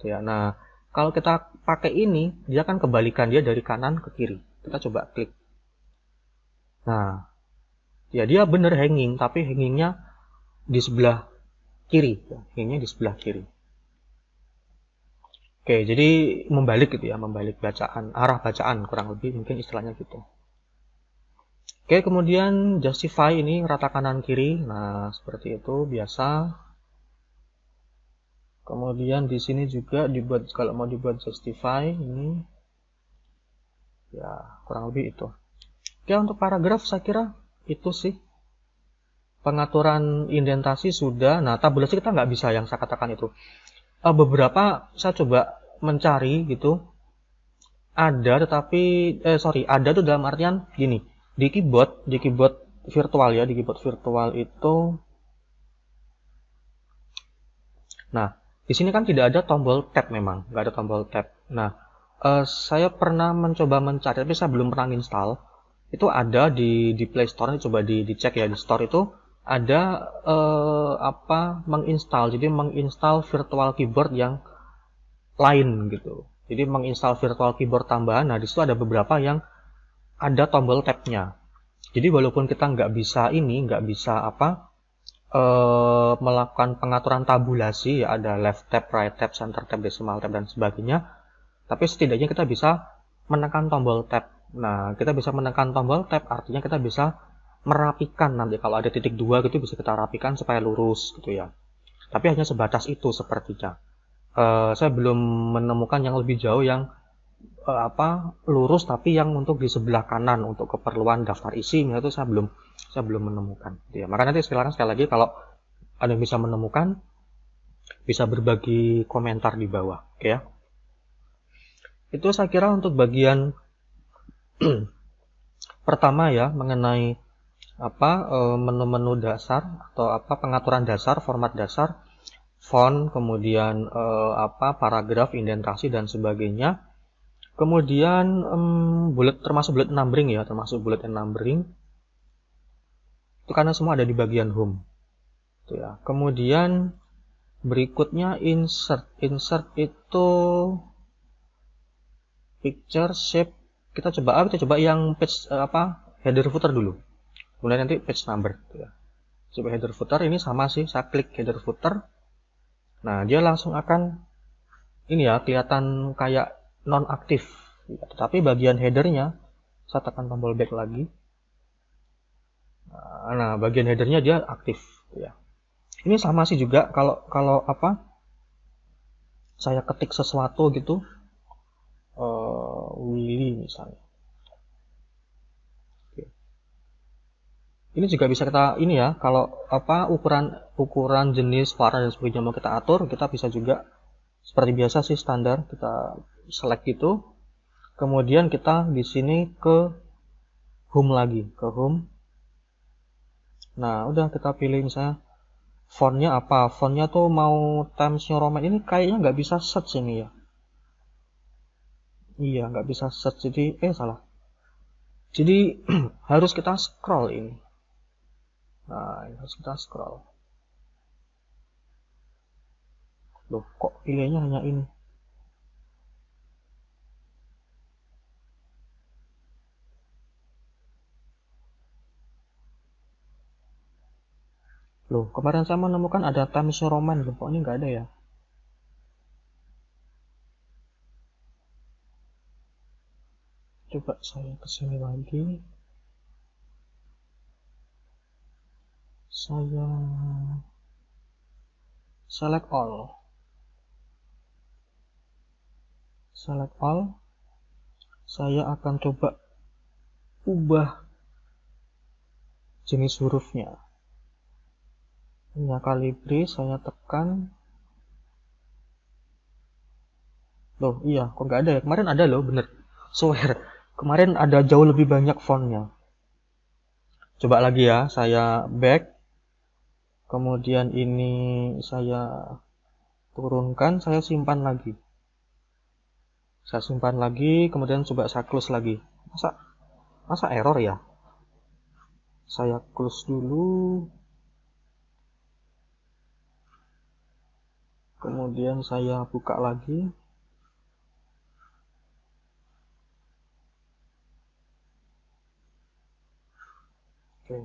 gitu ya nah kalau kita pakai ini dia kan kebalikan dia dari kanan ke kiri kita coba klik nah ya dia bener hanging tapi hangingnya di sebelah kiri ya. hangingnya di sebelah kiri Oke, jadi membalik gitu ya, membalik bacaan, arah bacaan kurang lebih mungkin istilahnya gitu. Oke, kemudian justify ini rata kanan kiri. Nah, seperti itu biasa. Kemudian di sini juga dibuat kalau mau dibuat justify ini ya kurang lebih itu. Oke, untuk paragraf saya kira itu sih. Pengaturan indentasi sudah. Nah, tabulasi kita nggak bisa yang saya katakan itu. Eh, beberapa saya coba mencari gitu ada tetapi eh sorry ada tuh dalam artian gini di keyboard di keyboard virtual ya di keyboard virtual itu nah di sini kan tidak ada tombol tab memang nggak ada tombol tab nah uh, saya pernah mencoba mencari tapi saya belum pernah install itu ada di di Play Store coba di dicek ya di store itu ada uh, apa menginstal jadi menginstal virtual keyboard yang lain gitu jadi menginstal virtual keyboard tambahan nah di situ ada beberapa yang ada tombol tabnya. Jadi walaupun kita nggak bisa ini, nggak bisa apa, eh, melakukan pengaturan tabulasi, ya ada left tab, right tab, center tab, decimal tab, dan sebagainya, tapi setidaknya kita bisa menekan tombol tab. Nah, kita bisa menekan tombol tab, artinya kita bisa merapikan nanti kalau ada titik dua gitu bisa kita rapikan supaya lurus gitu ya. Tapi hanya sebatas itu sepertinya. Uh, saya belum menemukan yang lebih jauh yang uh, apa lurus tapi yang untuk di sebelah kanan untuk keperluan daftar isi itu saya belum saya belum menemukan gitu ya maka nanti sekarang sekali lagi kalau ada bisa menemukan bisa berbagi komentar di bawah gitu ya itu saya kira untuk bagian pertama ya mengenai apa eh, menu-menu dasar atau apa pengaturan dasar format dasar font kemudian eh, apa paragraf indentasi dan sebagainya Kemudian um, bullet termasuk bullet numbering ya, termasuk bullet and numbering. Itu karena semua ada di bagian home. Itu ya. Kemudian berikutnya insert. Insert itu picture shape. Kita coba apa? Ah, kita coba yang page eh, apa? header footer dulu. Kemudian nanti page number gitu ya. Coba header footer ini sama sih, saya klik header footer. Nah, dia langsung akan ini ya kelihatan kayak non aktif tetapi bagian headernya saya tekan tombol back lagi nah, nah bagian headernya dia aktif ya ini sama sih juga kalau kalau apa saya ketik sesuatu gitu uh, Willy misalnya Oke. ini juga bisa kita ini ya kalau apa ukuran ukuran jenis warna dan sebagainya mau kita atur kita bisa juga seperti biasa sih standar kita select itu, kemudian kita di sini ke home lagi ke home nah udah kita pilih misalnya fontnya apa fontnya tuh mau Times New Roman ini kayaknya nggak bisa search ini ya iya nggak bisa search jadi eh salah jadi harus kita scroll ini nah ini harus kita scroll loh kok pilihannya hanya ini Loh, kemarin saya menemukan ada Times Roman, loh kok ini nggak ada ya? Coba saya kesini lagi. Saya select all. Select all. Saya akan coba ubah jenis hurufnya punya kalibri saya tekan loh iya kok nggak ada ya kemarin ada loh bener swear kemarin ada jauh lebih banyak fontnya coba lagi ya saya back kemudian ini saya turunkan saya simpan lagi saya simpan lagi kemudian coba saya close lagi masa masa error ya saya close dulu kemudian saya buka lagi oke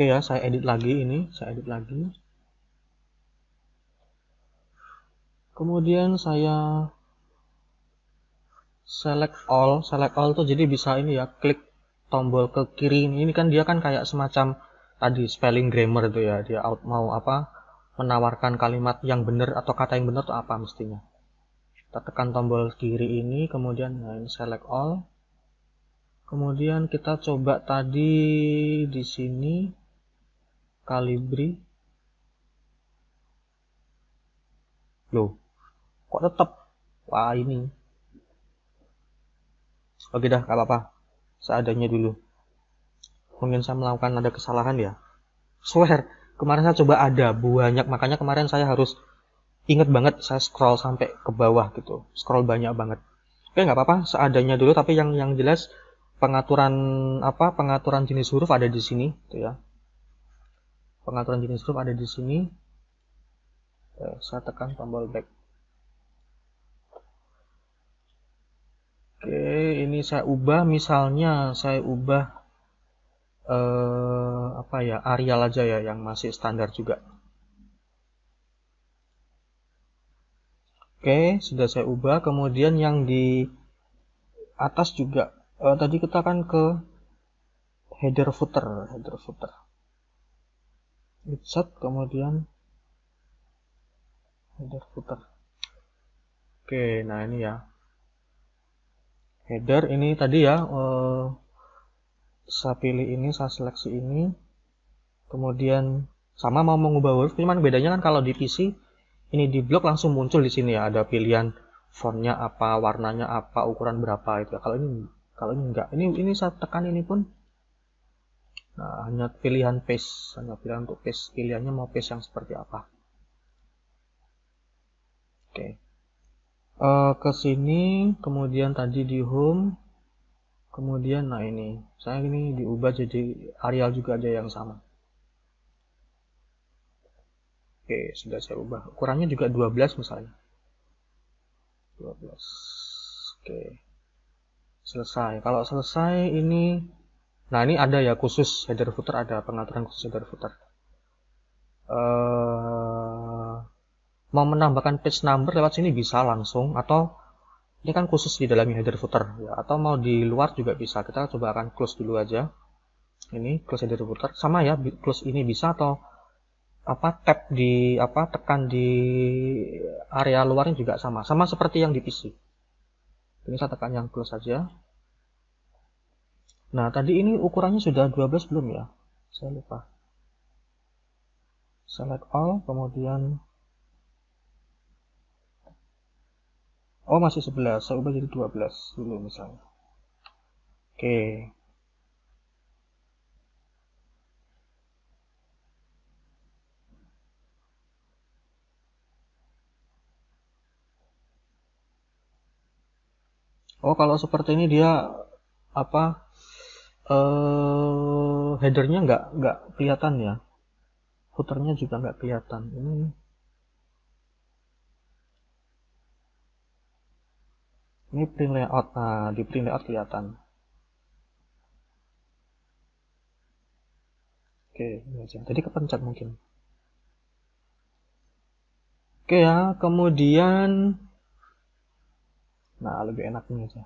Oke ya, saya edit lagi ini, saya edit lagi. Kemudian saya select all select all tuh jadi bisa ini ya klik tombol ke kiri ini, ini kan dia kan kayak semacam tadi spelling grammar itu ya dia out mau apa menawarkan kalimat yang benar atau kata yang benar tuh apa mestinya kita tekan tombol kiri ini kemudian nah ini select all kemudian kita coba tadi di sini kalibri loh kok tetap wah ini oke dah gak apa-apa seadanya dulu mungkin saya melakukan ada kesalahan ya swear kemarin saya coba ada banyak makanya kemarin saya harus inget banget saya scroll sampai ke bawah gitu scroll banyak banget oke nggak apa-apa seadanya dulu tapi yang yang jelas pengaturan apa pengaturan jenis huruf ada di sini gitu ya pengaturan jenis huruf ada di sini eh, saya tekan tombol back Oke, ini saya ubah misalnya saya ubah eh, apa ya Arial aja ya yang masih standar juga. Oke, sudah saya ubah. Kemudian yang di atas juga eh, tadi kita kan ke header footer, header footer. Set, kemudian header footer. Oke, nah ini ya header ini tadi ya eh, saya pilih ini saya seleksi ini kemudian sama mau mengubah huruf cuman bedanya kan kalau di PC ini di blok langsung muncul di sini ya ada pilihan fontnya apa warnanya apa ukuran berapa itu ya. kalau ini kalau ini enggak ini ini saya tekan ini pun nah hanya pilihan paste hanya pilihan untuk paste pilihannya mau paste yang seperti apa oke okay uh, eh, ke sini kemudian tadi di home kemudian nah ini saya ini diubah jadi areal juga aja yang sama oke sudah saya ubah ukurannya juga 12 misalnya 12 oke selesai kalau selesai ini nah ini ada ya khusus header footer ada pengaturan khusus header footer uh, mau menambahkan page number lewat sini bisa langsung atau ini kan khusus di dalam header footer ya atau mau di luar juga bisa kita coba akan close dulu aja ini close header footer sama ya close ini bisa atau apa tab di apa tekan di area luarnya juga sama sama seperti yang di PC ini saya tekan yang close saja nah tadi ini ukurannya sudah 12 belum ya saya lupa select all kemudian oh masih 11 saya ubah jadi 12 dulu misalnya oke Oh kalau seperti ini dia apa eh headernya nggak nggak kelihatan ya footernya juga nggak kelihatan ini ini print layout nah di print layout kelihatan oke ini aja tadi kepencet mungkin oke ya kemudian nah lebih enak ini aja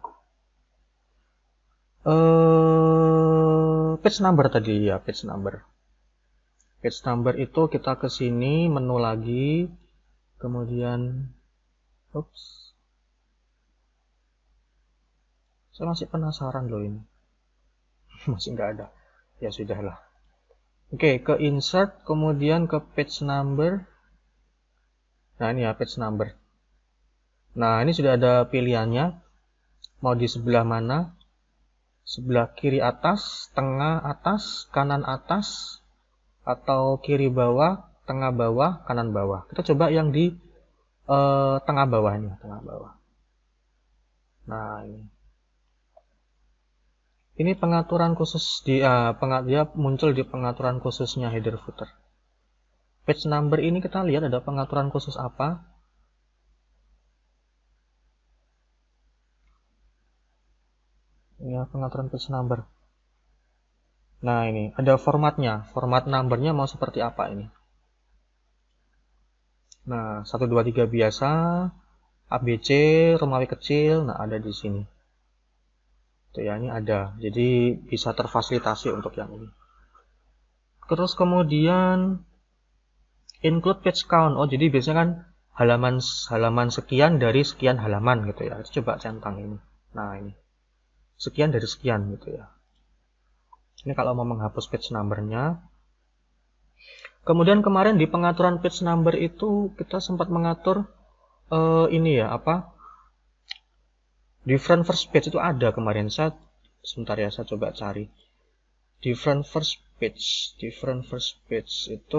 uh, page number tadi ya page number page number itu kita ke sini menu lagi kemudian oops saya masih penasaran loh ini masih nggak ada ya sudahlah oke ke insert kemudian ke page number nah ini ya page number nah ini sudah ada pilihannya mau di sebelah mana sebelah kiri atas, tengah atas, kanan atas, atau kiri bawah, tengah bawah, kanan bawah. Kita coba yang di uh, tengah bawahnya, tengah bawah. Nah ini ini pengaturan khusus di uh, pengat, dia muncul di pengaturan khususnya header footer page number ini kita lihat ada pengaturan khusus apa ya pengaturan page number nah ini ada formatnya format numbernya mau seperti apa ini nah 123 biasa ABC Romawi kecil nah ada di sini Gitu ya ini ada, jadi bisa terfasilitasi untuk yang ini. Terus kemudian include page count. Oh, jadi biasanya kan halaman halaman sekian dari sekian halaman gitu ya. Coba centang ini. Nah, ini. Sekian dari sekian gitu ya. Ini kalau mau menghapus page numbernya. Kemudian kemarin di pengaturan page number itu kita sempat mengatur uh, ini ya, apa? different first page itu ada kemarin saya sebentar ya saya coba cari different first page different first page itu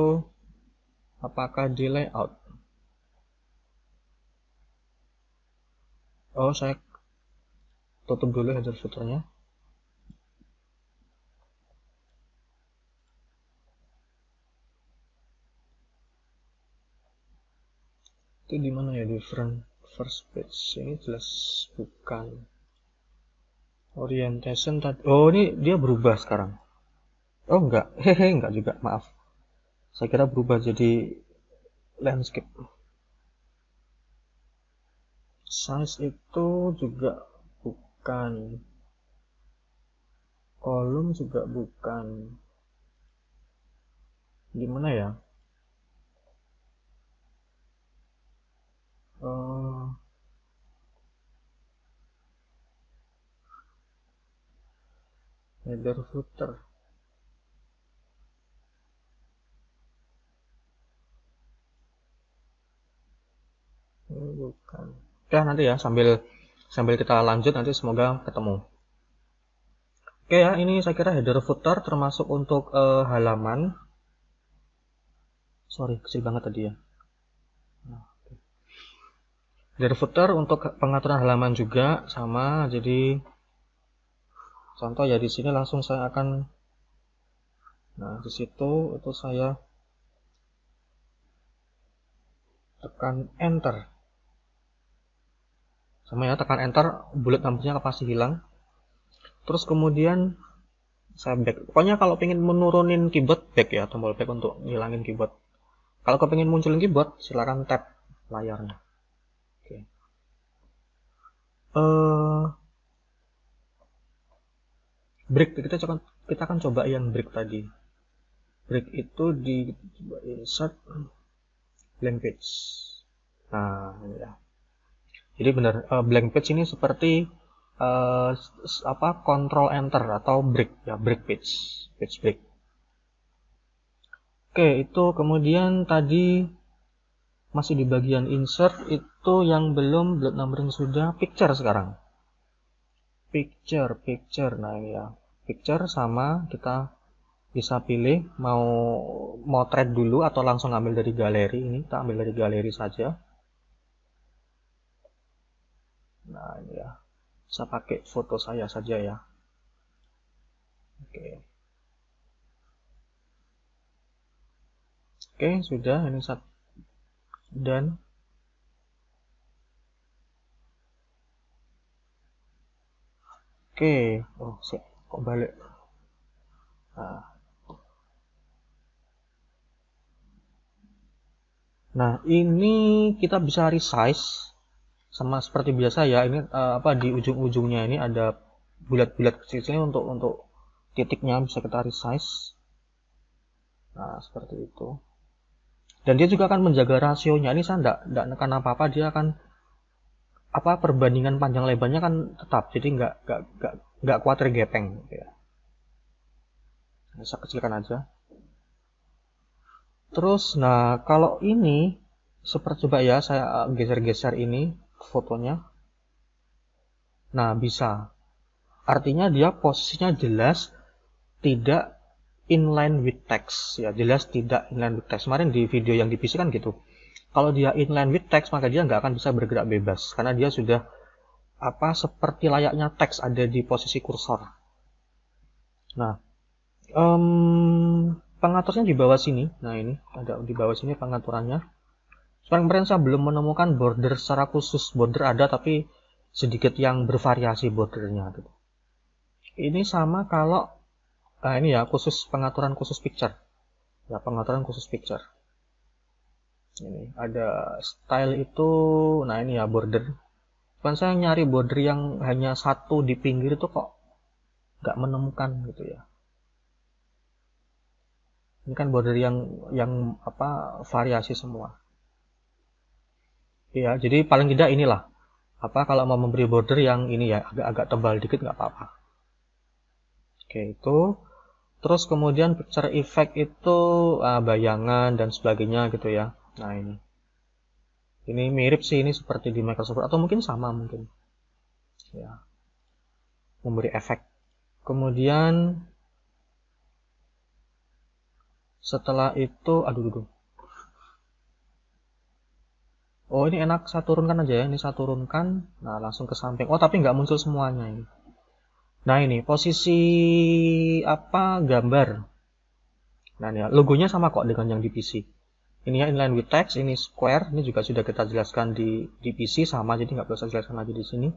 apakah di layout oh saya tutup dulu header footernya itu di mana ya different first page ini jelas bukan orientation tadi oh ini dia berubah sekarang oh enggak hehehe enggak juga maaf saya kira berubah jadi landscape size itu juga bukan kolom juga bukan gimana ya header footer eh, bukan Oke, nanti ya sambil sambil kita lanjut nanti semoga ketemu oke ya ini saya kira header footer termasuk untuk uh, halaman sorry kecil banget tadi ya header nah, footer untuk pengaturan halaman juga sama jadi contoh ya di sini langsung saya akan nah di situ itu saya tekan enter sama ya tekan enter bullet numbers nggak pasti hilang terus kemudian saya back pokoknya kalau pengen menurunin keyboard back ya tombol back untuk ngilangin keyboard kalau kau ingin munculin keyboard silakan tap layarnya oke okay. uh, eh, break kita coba kita akan coba yang break tadi break itu di coba insert blank page nah ini ya jadi benar uh, blank page ini seperti uh, apa control enter atau break ya break page page break oke itu kemudian tadi masih di bagian insert itu yang belum blood numbering sudah picture sekarang picture picture nah ini ya picture sama kita bisa pilih mau motret dulu atau langsung ambil dari galeri ini kita ambil dari galeri saja nah ini ya saya pakai foto saya saja ya oke oke sudah ini dan Oke, oh sih, kok balik? Nah. nah. ini kita bisa resize sama seperti biasa ya. Ini uh, apa di ujung-ujungnya ini ada bulat-bulat kecil-kecilnya untuk untuk titiknya bisa kita resize. Nah, seperti itu. Dan dia juga akan menjaga rasionya. Ini saya tidak nekan apa-apa, dia akan apa perbandingan panjang lebarnya kan tetap jadi nggak nggak nggak nggak kuatir gepeng gitu ya saya kecilkan aja terus nah kalau ini seperti coba ya saya eh, geser-geser ini fotonya nah bisa artinya dia posisinya jelas tidak inline with text ya jelas tidak inline with text kemarin di video yang di kan gitu kalau dia inline with text maka dia nggak akan bisa bergerak bebas karena dia sudah apa seperti layaknya text ada di posisi kursor. Nah, um, pengaturnya di bawah sini. Nah ini ada di bawah sini pengaturannya. Sekarang kemarin saya belum menemukan border secara khusus. Border ada tapi sedikit yang bervariasi bordernya. Gitu. Ini sama kalau nah ini ya khusus pengaturan khusus picture. Ya pengaturan khusus picture ini ada style itu nah ini ya border kan saya nyari border yang hanya satu di pinggir itu kok nggak menemukan gitu ya ini kan border yang yang apa variasi semua ya jadi paling tidak inilah apa kalau mau memberi border yang ini ya agak-agak tebal dikit nggak apa-apa oke itu terus kemudian picture effect itu uh, bayangan dan sebagainya gitu ya Nah ini. Ini mirip sih ini seperti di Microsoft atau mungkin sama mungkin. Ya. Memberi efek. Kemudian setelah itu aduh dulu oh ini enak saya turunkan aja ya ini saya turunkan nah langsung ke samping oh tapi nggak muncul semuanya ini nah ini posisi apa gambar nah ini logonya sama kok dengan yang di PC ini ya inline with text ini square ini juga sudah kita jelaskan di PC sama jadi nggak perlu saya jelaskan lagi di sini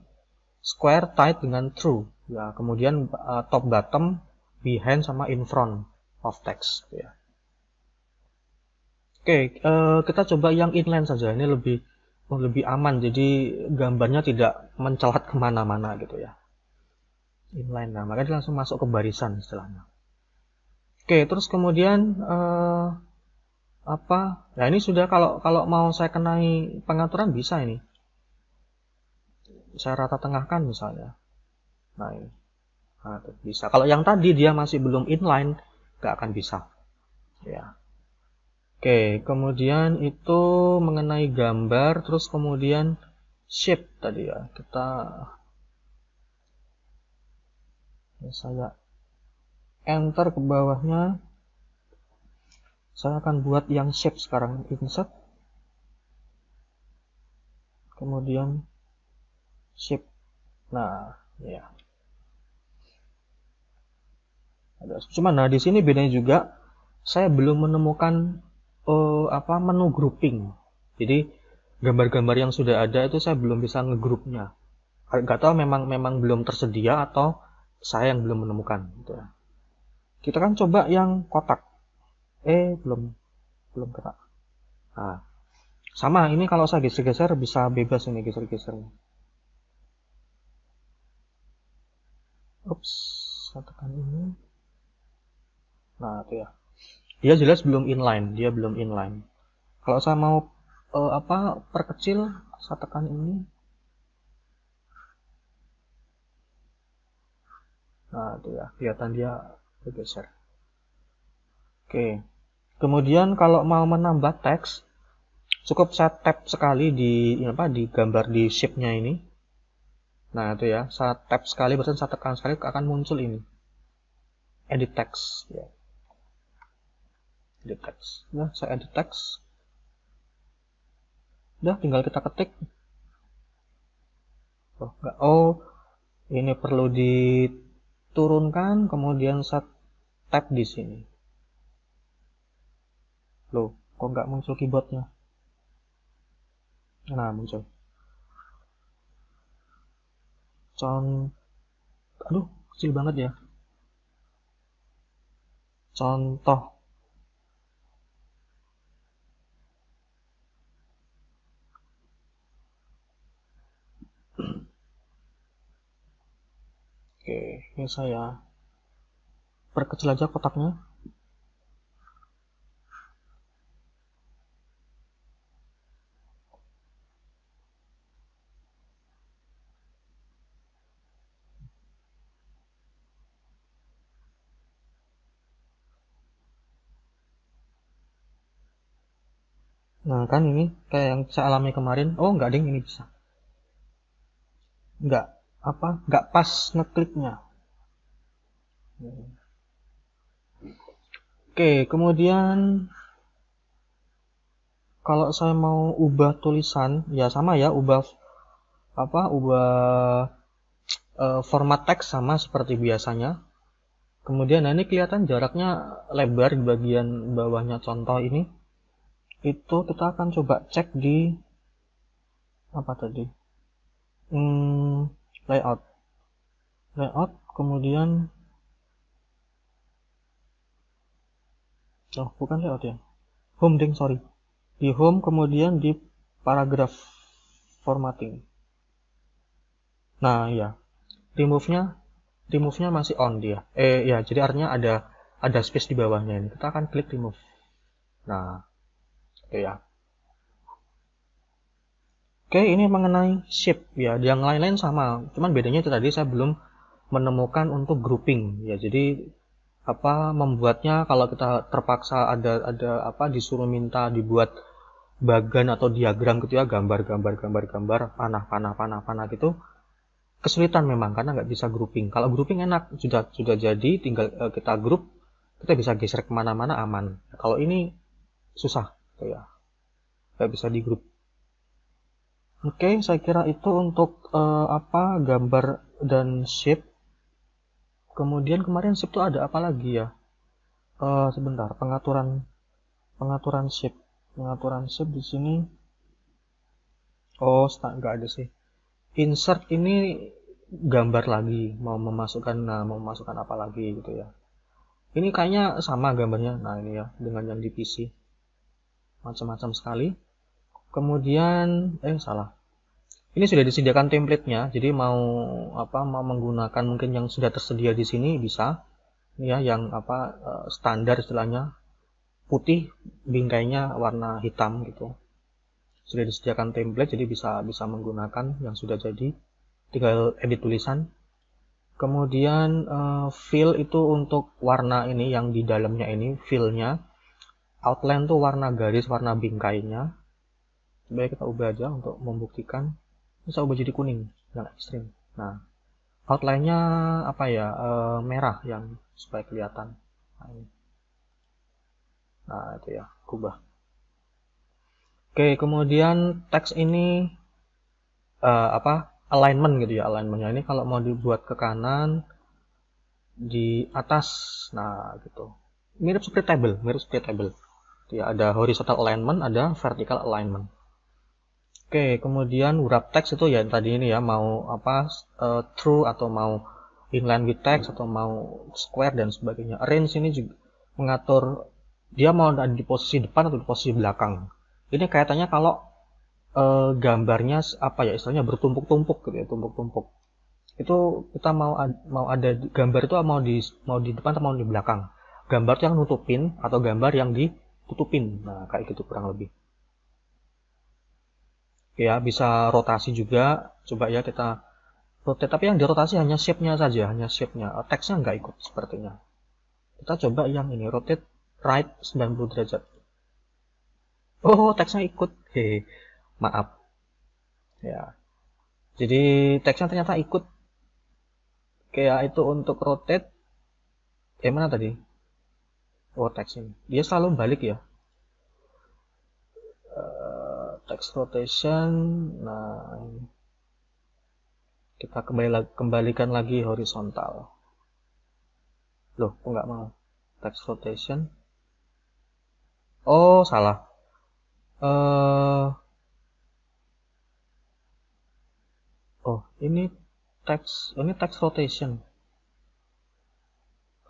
square tight dengan true ya kemudian uh, top bottom behind sama in front of text ya oke okay, uh, eh, kita coba yang inline saja ini lebih lebih aman jadi gambarnya tidak mencelat kemana-mana gitu ya inline nah maka langsung masuk ke barisan istilahnya oke okay, terus kemudian uh, apa nah ini sudah kalau kalau mau saya kenai pengaturan bisa ini saya rata tengahkan misalnya nah ini nah, itu bisa kalau yang tadi dia masih belum inline nggak akan bisa ya oke kemudian itu mengenai gambar terus kemudian shape tadi ya kita ya, saya enter ke bawahnya saya akan buat yang shape sekarang insert kemudian shape nah ya ada cuma nah di sini bedanya juga saya belum menemukan uh, apa menu grouping jadi gambar-gambar yang sudah ada itu saya belum bisa ngegrupnya nggak tahu memang memang belum tersedia atau saya yang belum menemukan gitu. kita kan coba yang kotak eh belum belum gerak nah, sama ini kalau saya geser-geser bisa bebas ini geser-geser ups saya tekan ini nah itu ya dia jelas belum inline dia belum inline kalau saya mau uh, apa perkecil saya tekan ini Nah, itu ya, kelihatan dia bergeser. Oke. Okay. Kemudian kalau mau menambah teks, cukup saya tap sekali di apa di gambar di shape-nya ini. Nah, itu ya, saya tap sekali berarti saya tekan sekali akan muncul ini. Edit text ya. Edit text. Nah, ya, saya edit text. Udah, tinggal kita ketik. Oh, enggak. Oh, ini perlu diturunkan kemudian saya tap di sini. Loh, kok nggak muncul keyboardnya? Nah, muncul. contoh, Aduh, kecil banget ya. Contoh. Oke, ini saya Perkecil aja kotaknya. Nah kan ini kayak yang saya alami kemarin, oh nggak ding ini bisa. Nggak apa? Nggak pas ngekliknya. Oke, kemudian kalau saya mau ubah tulisan, ya sama ya, ubah apa? Ubah e, format teks sama seperti biasanya. Kemudian nah ini kelihatan jaraknya lebar di bagian bawahnya contoh ini itu kita akan coba cek di apa tadi hmm, layout layout kemudian oh bukan layout ya home ding sorry di home kemudian di paragraph formatting nah ya remove-nya remove-nya masih on dia eh ya jadi artinya ada ada space di bawahnya ini kita akan klik remove nah Oke ya. Oke, ini mengenai shape ya. Yang lain-lain sama, cuman bedanya itu tadi saya belum menemukan untuk grouping ya. Jadi apa membuatnya kalau kita terpaksa ada ada apa disuruh minta dibuat bagan atau diagram gitu ya, gambar-gambar gambar-gambar panah-panah panah-panah gitu kesulitan memang karena nggak bisa grouping. Kalau grouping enak sudah sudah jadi tinggal eh, kita grup kita bisa geser kemana-mana aman. Kalau ini susah kayak nggak bisa di grup oke okay, saya kira itu untuk uh, apa gambar dan shape kemudian kemarin shape itu ada apa lagi ya uh, sebentar pengaturan pengaturan shape pengaturan shape di sini oh nggak ada sih insert ini gambar lagi mau memasukkan nah mau memasukkan apa lagi gitu ya ini kayaknya sama gambarnya nah ini ya dengan yang di PC macam-macam sekali kemudian eh salah ini sudah disediakan template-nya jadi mau apa mau menggunakan mungkin yang sudah tersedia di sini bisa ya yang apa eh, standar istilahnya putih bingkainya warna hitam gitu sudah disediakan template jadi bisa bisa menggunakan yang sudah jadi tinggal edit tulisan kemudian uh, fill itu untuk warna ini yang di dalamnya ini fillnya outline tuh warna garis warna bingkainya sebaiknya kita ubah aja untuk membuktikan bisa ubah jadi kuning yang ekstrim nah outline-nya apa ya e, merah yang supaya kelihatan nah, ini. nah itu ya kubah Oke, kemudian teks ini e, apa alignment gitu ya alignmentnya ini kalau mau dibuat ke kanan di atas, nah gitu mirip seperti table, mirip seperti table ya, ada horizontal alignment ada vertical alignment Oke, kemudian wrap text itu ya tadi ini ya mau apa uh, true atau mau inline with text atau mau square dan sebagainya. Arrange ini juga mengatur dia mau ada di posisi depan atau di posisi belakang. Ini kaitannya kalau uh, gambarnya apa ya istilahnya bertumpuk-tumpuk gitu ya, tumpuk-tumpuk. Itu kita mau ad, mau ada gambar itu mau di mau di depan atau mau di belakang. Gambar yang nutupin atau gambar yang di tutupin nah kayak gitu kurang lebih ya bisa rotasi juga coba ya kita rotate tapi yang dirotasi hanya shape-nya saja hanya shape-nya teksnya nggak ikut sepertinya kita coba yang ini rotate right 90 derajat oh teksnya ikut he maaf ya jadi teksnya ternyata ikut kayak itu untuk rotate eh mana tadi oh ini dia selalu balik ya uh, text rotation nah ini. kita kembali lagi, kembalikan lagi horizontal loh kok nggak mau text rotation oh salah uh, oh ini text ini text rotation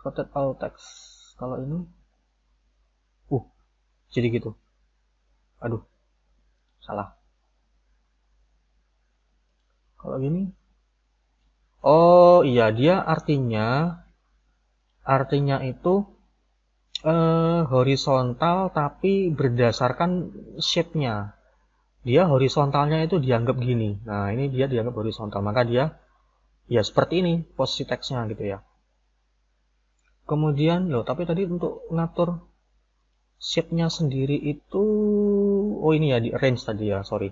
rotate all text kalau ini jadi gitu aduh salah kalau gini oh iya dia artinya artinya itu eh, horizontal tapi berdasarkan shape-nya dia horizontalnya itu dianggap gini nah ini dia dianggap horizontal maka dia ya seperti ini posisi teksnya gitu ya kemudian loh tapi tadi untuk ngatur shape-nya sendiri itu oh ini ya di arrange tadi ya sorry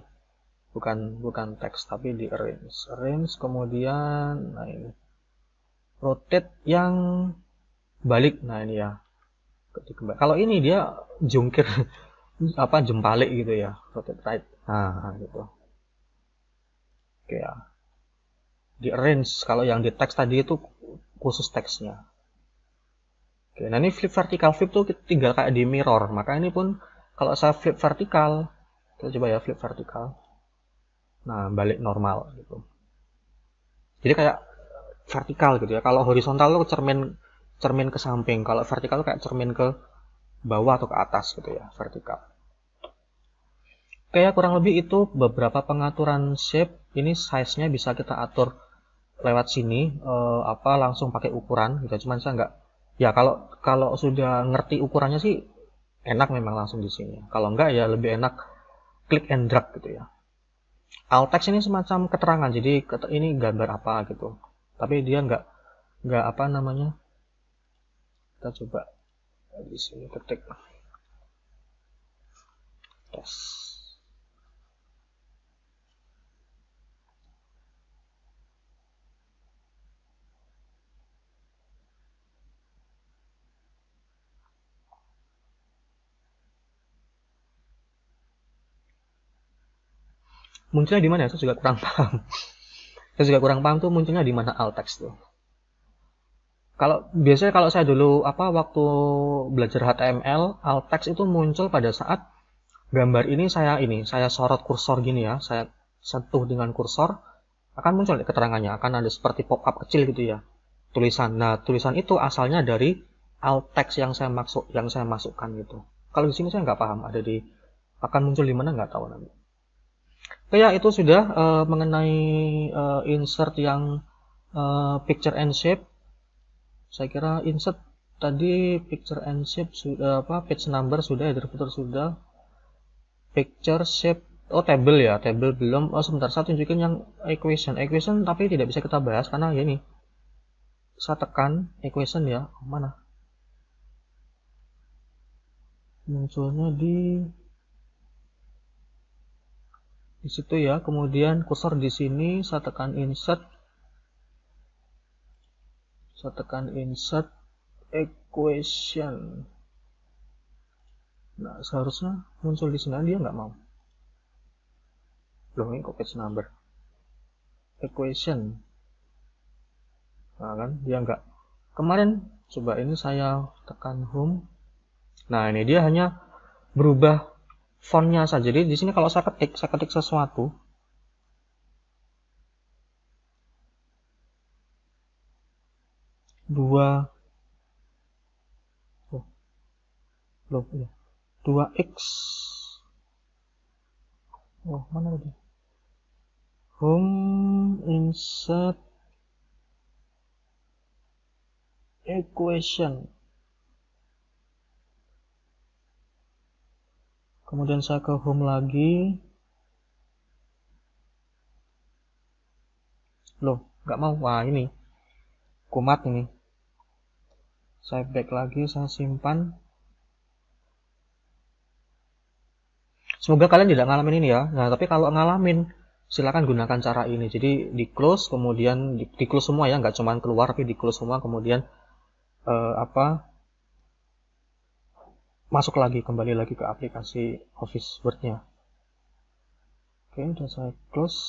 bukan bukan teks tapi di arrange, arrange kemudian nah ini rotate yang balik nah ini ya kalau ini dia jungkir apa jempalik gitu ya rotate right nah gitu oke ya di arrange, kalau yang di teks tadi itu khusus teksnya Oke, nah ini flip vertical flip tuh tinggal kayak di mirror. Maka ini pun kalau saya flip vertikal, kita coba ya flip vertikal. Nah, balik normal gitu. Jadi kayak vertikal gitu ya. Kalau horizontal tuh cermin cermin ke samping, kalau vertikal tuh kayak cermin ke bawah atau ke atas gitu ya, vertikal. Kayak kurang lebih itu beberapa pengaturan shape. Ini size-nya bisa kita atur lewat sini, e, apa langsung pakai ukuran gitu. Cuman saya nggak ya kalau kalau sudah ngerti ukurannya sih enak memang langsung di sini kalau enggak ya lebih enak klik and drag gitu ya alt text ini semacam keterangan jadi ini gambar apa gitu tapi dia enggak enggak apa namanya kita coba di sini ketik tes munculnya di mana? Saya juga kurang paham. saya juga kurang paham tuh munculnya di mana alt text tuh. Kalau biasanya kalau saya dulu apa waktu belajar HTML, alt text itu muncul pada saat gambar ini saya ini, saya sorot kursor gini ya, saya sentuh dengan kursor akan muncul keterangannya, akan ada seperti pop-up kecil gitu ya. Tulisan. Nah, tulisan itu asalnya dari alt text yang saya masuk yang saya masukkan gitu. Kalau di sini saya nggak paham ada di akan muncul di mana nggak tahu nanti. Oke ya, itu sudah uh, mengenai uh, insert yang uh, picture and shape. Saya kira insert tadi picture and shape sudah apa page number sudah header footer sudah picture shape oh table ya table belum oh sebentar saya tunjukin yang equation equation tapi tidak bisa kita bahas karena ini saya tekan equation ya oh, mana munculnya di di situ ya. Kemudian kursor di sini saya tekan insert. Saya tekan insert equation. Nah, seharusnya muncul di sini dia nggak mau. Loh, ini kok number. Equation. Nah, kan dia nggak. Kemarin coba ini saya tekan home. Nah, ini dia hanya berubah fontnya saja. Jadi di sini kalau saya ketik, saya ketik sesuatu, dua oh, ya dua x oh mana tadi home insert equation kemudian saya ke home lagi loh nggak mau wah ini kumat ini saya back lagi saya simpan semoga kalian tidak ngalamin ini ya nah tapi kalau ngalamin silahkan gunakan cara ini jadi di close kemudian di, di close semua ya nggak cuma keluar tapi di close semua kemudian eh, apa masuk lagi kembali lagi ke aplikasi Office Word-nya. Oke, udah saya close.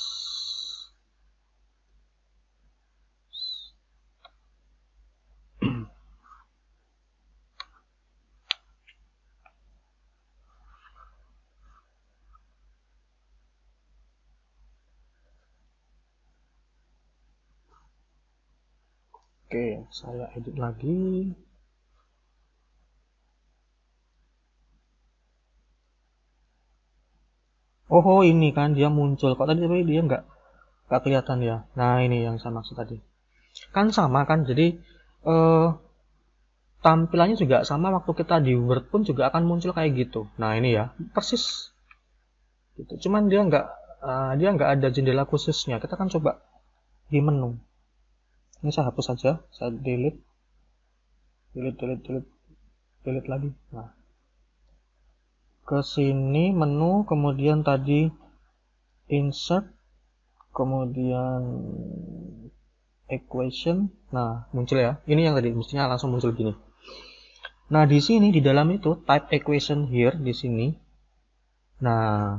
Oke, saya edit lagi. oh, oh ini kan dia muncul kok tadi tapi dia nggak nggak kelihatan ya nah ini yang saya maksud tadi kan sama kan jadi eh, tampilannya juga sama waktu kita di Word pun juga akan muncul kayak gitu nah ini ya persis gitu cuman dia nggak uh, dia nggak ada jendela khususnya kita kan coba di menu ini saya hapus saja saya delete delete delete delete delete lagi nah ke sini menu kemudian tadi insert kemudian equation nah muncul ya ini yang tadi mestinya langsung muncul gini nah di sini di dalam itu type equation here di sini nah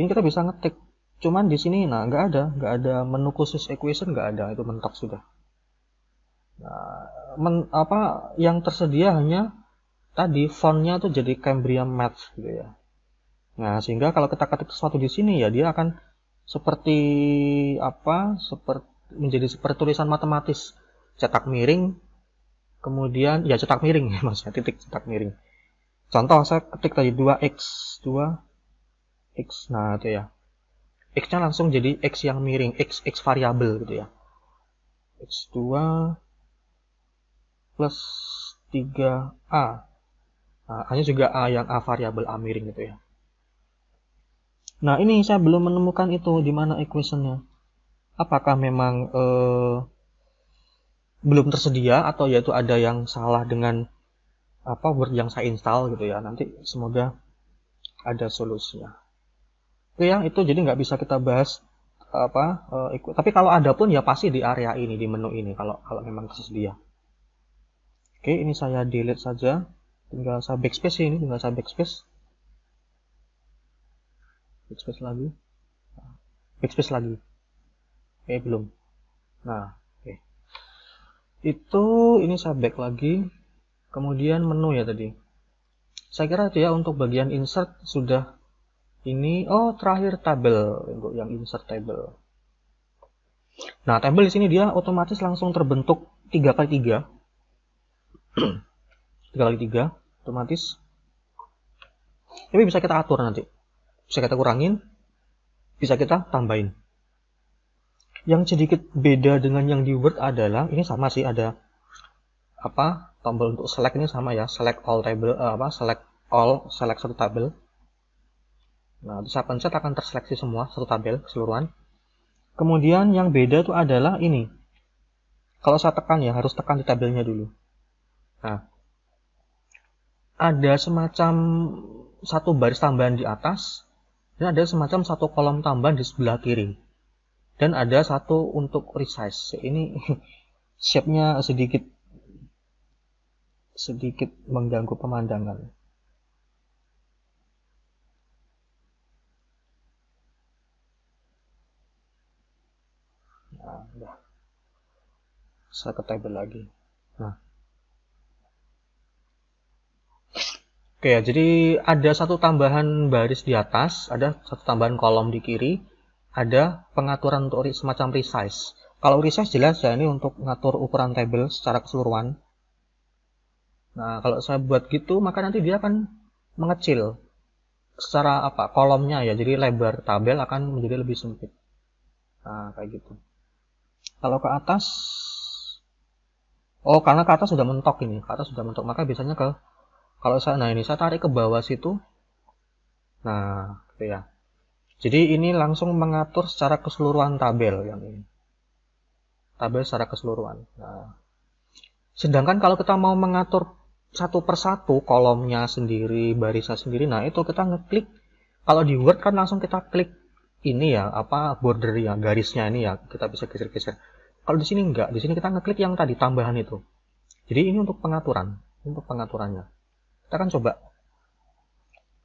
ini kita bisa ngetik cuman di sini nah nggak ada nggak ada menu khusus equation nggak ada itu mentok sudah nah, men, apa yang tersedia hanya tadi fontnya tuh jadi Cambria Match gitu ya. Nah, sehingga kalau kita ketik sesuatu di sini ya dia akan seperti apa? Seperti menjadi seperti tulisan matematis. Cetak miring kemudian ya cetak miring ya maksudnya titik cetak miring. Contoh saya ketik tadi 2x 2 x nah itu ya. X-nya langsung jadi x yang miring, x x variabel gitu ya. x2 plus 3a Ah, hanya juga A ah, yang A variabel A miring gitu ya. Nah ini saya belum menemukan itu di mana equationnya. Apakah memang eh, belum tersedia atau yaitu ada yang salah dengan apa word yang saya install gitu ya. Nanti semoga ada solusinya. Oke yang itu jadi nggak bisa kita bahas apa eh, ikut. Tapi kalau ada pun ya pasti di area ini di menu ini kalau kalau memang tersedia. Oke ini saya delete saja tinggal saya backspace ini tinggal saya backspace backspace lagi backspace lagi eh belum nah oke okay. itu ini saya back lagi kemudian menu ya tadi saya kira itu ya untuk bagian insert sudah ini oh terakhir tabel untuk yang insert table nah tabel di sini dia otomatis langsung terbentuk tiga kali tiga. 3 kali 3 otomatis Tapi bisa kita atur nanti bisa kita kurangin bisa kita tambahin yang sedikit beda dengan yang di Word adalah ini sama sih ada apa tombol untuk select ini sama ya select all table uh, apa select all select satu tabel nah bisa pencet akan terseleksi semua satu tabel keseluruhan kemudian yang beda itu adalah ini kalau saya tekan ya harus tekan di tabelnya dulu nah ada semacam satu baris tambahan di atas dan ada semacam satu kolom tambahan di sebelah kiri dan ada satu untuk resize ini shape-nya sedikit sedikit mengganggu pemandangan nah, saya ke tabel lagi nah Oke ya, jadi ada satu tambahan baris di atas, ada satu tambahan kolom di kiri, ada pengaturan untuk semacam resize. Kalau resize jelas ya ini untuk ngatur ukuran tabel secara keseluruhan. Nah, kalau saya buat gitu maka nanti dia akan mengecil secara apa kolomnya ya, jadi lebar tabel akan menjadi lebih sempit. Nah, kayak gitu. Kalau ke atas, oh karena ke atas sudah mentok ini, ke atas sudah mentok maka biasanya ke kalau saya nah ini saya tarik ke bawah situ nah gitu ya jadi ini langsung mengatur secara keseluruhan tabel yang ini tabel secara keseluruhan nah sedangkan kalau kita mau mengatur satu persatu kolomnya sendiri barisnya sendiri nah itu kita ngeklik kalau di Word kan langsung kita klik ini ya apa border ya garisnya ini ya kita bisa geser-geser kalau di sini enggak di sini kita ngeklik yang tadi tambahan itu jadi ini untuk pengaturan untuk pengaturannya kita akan coba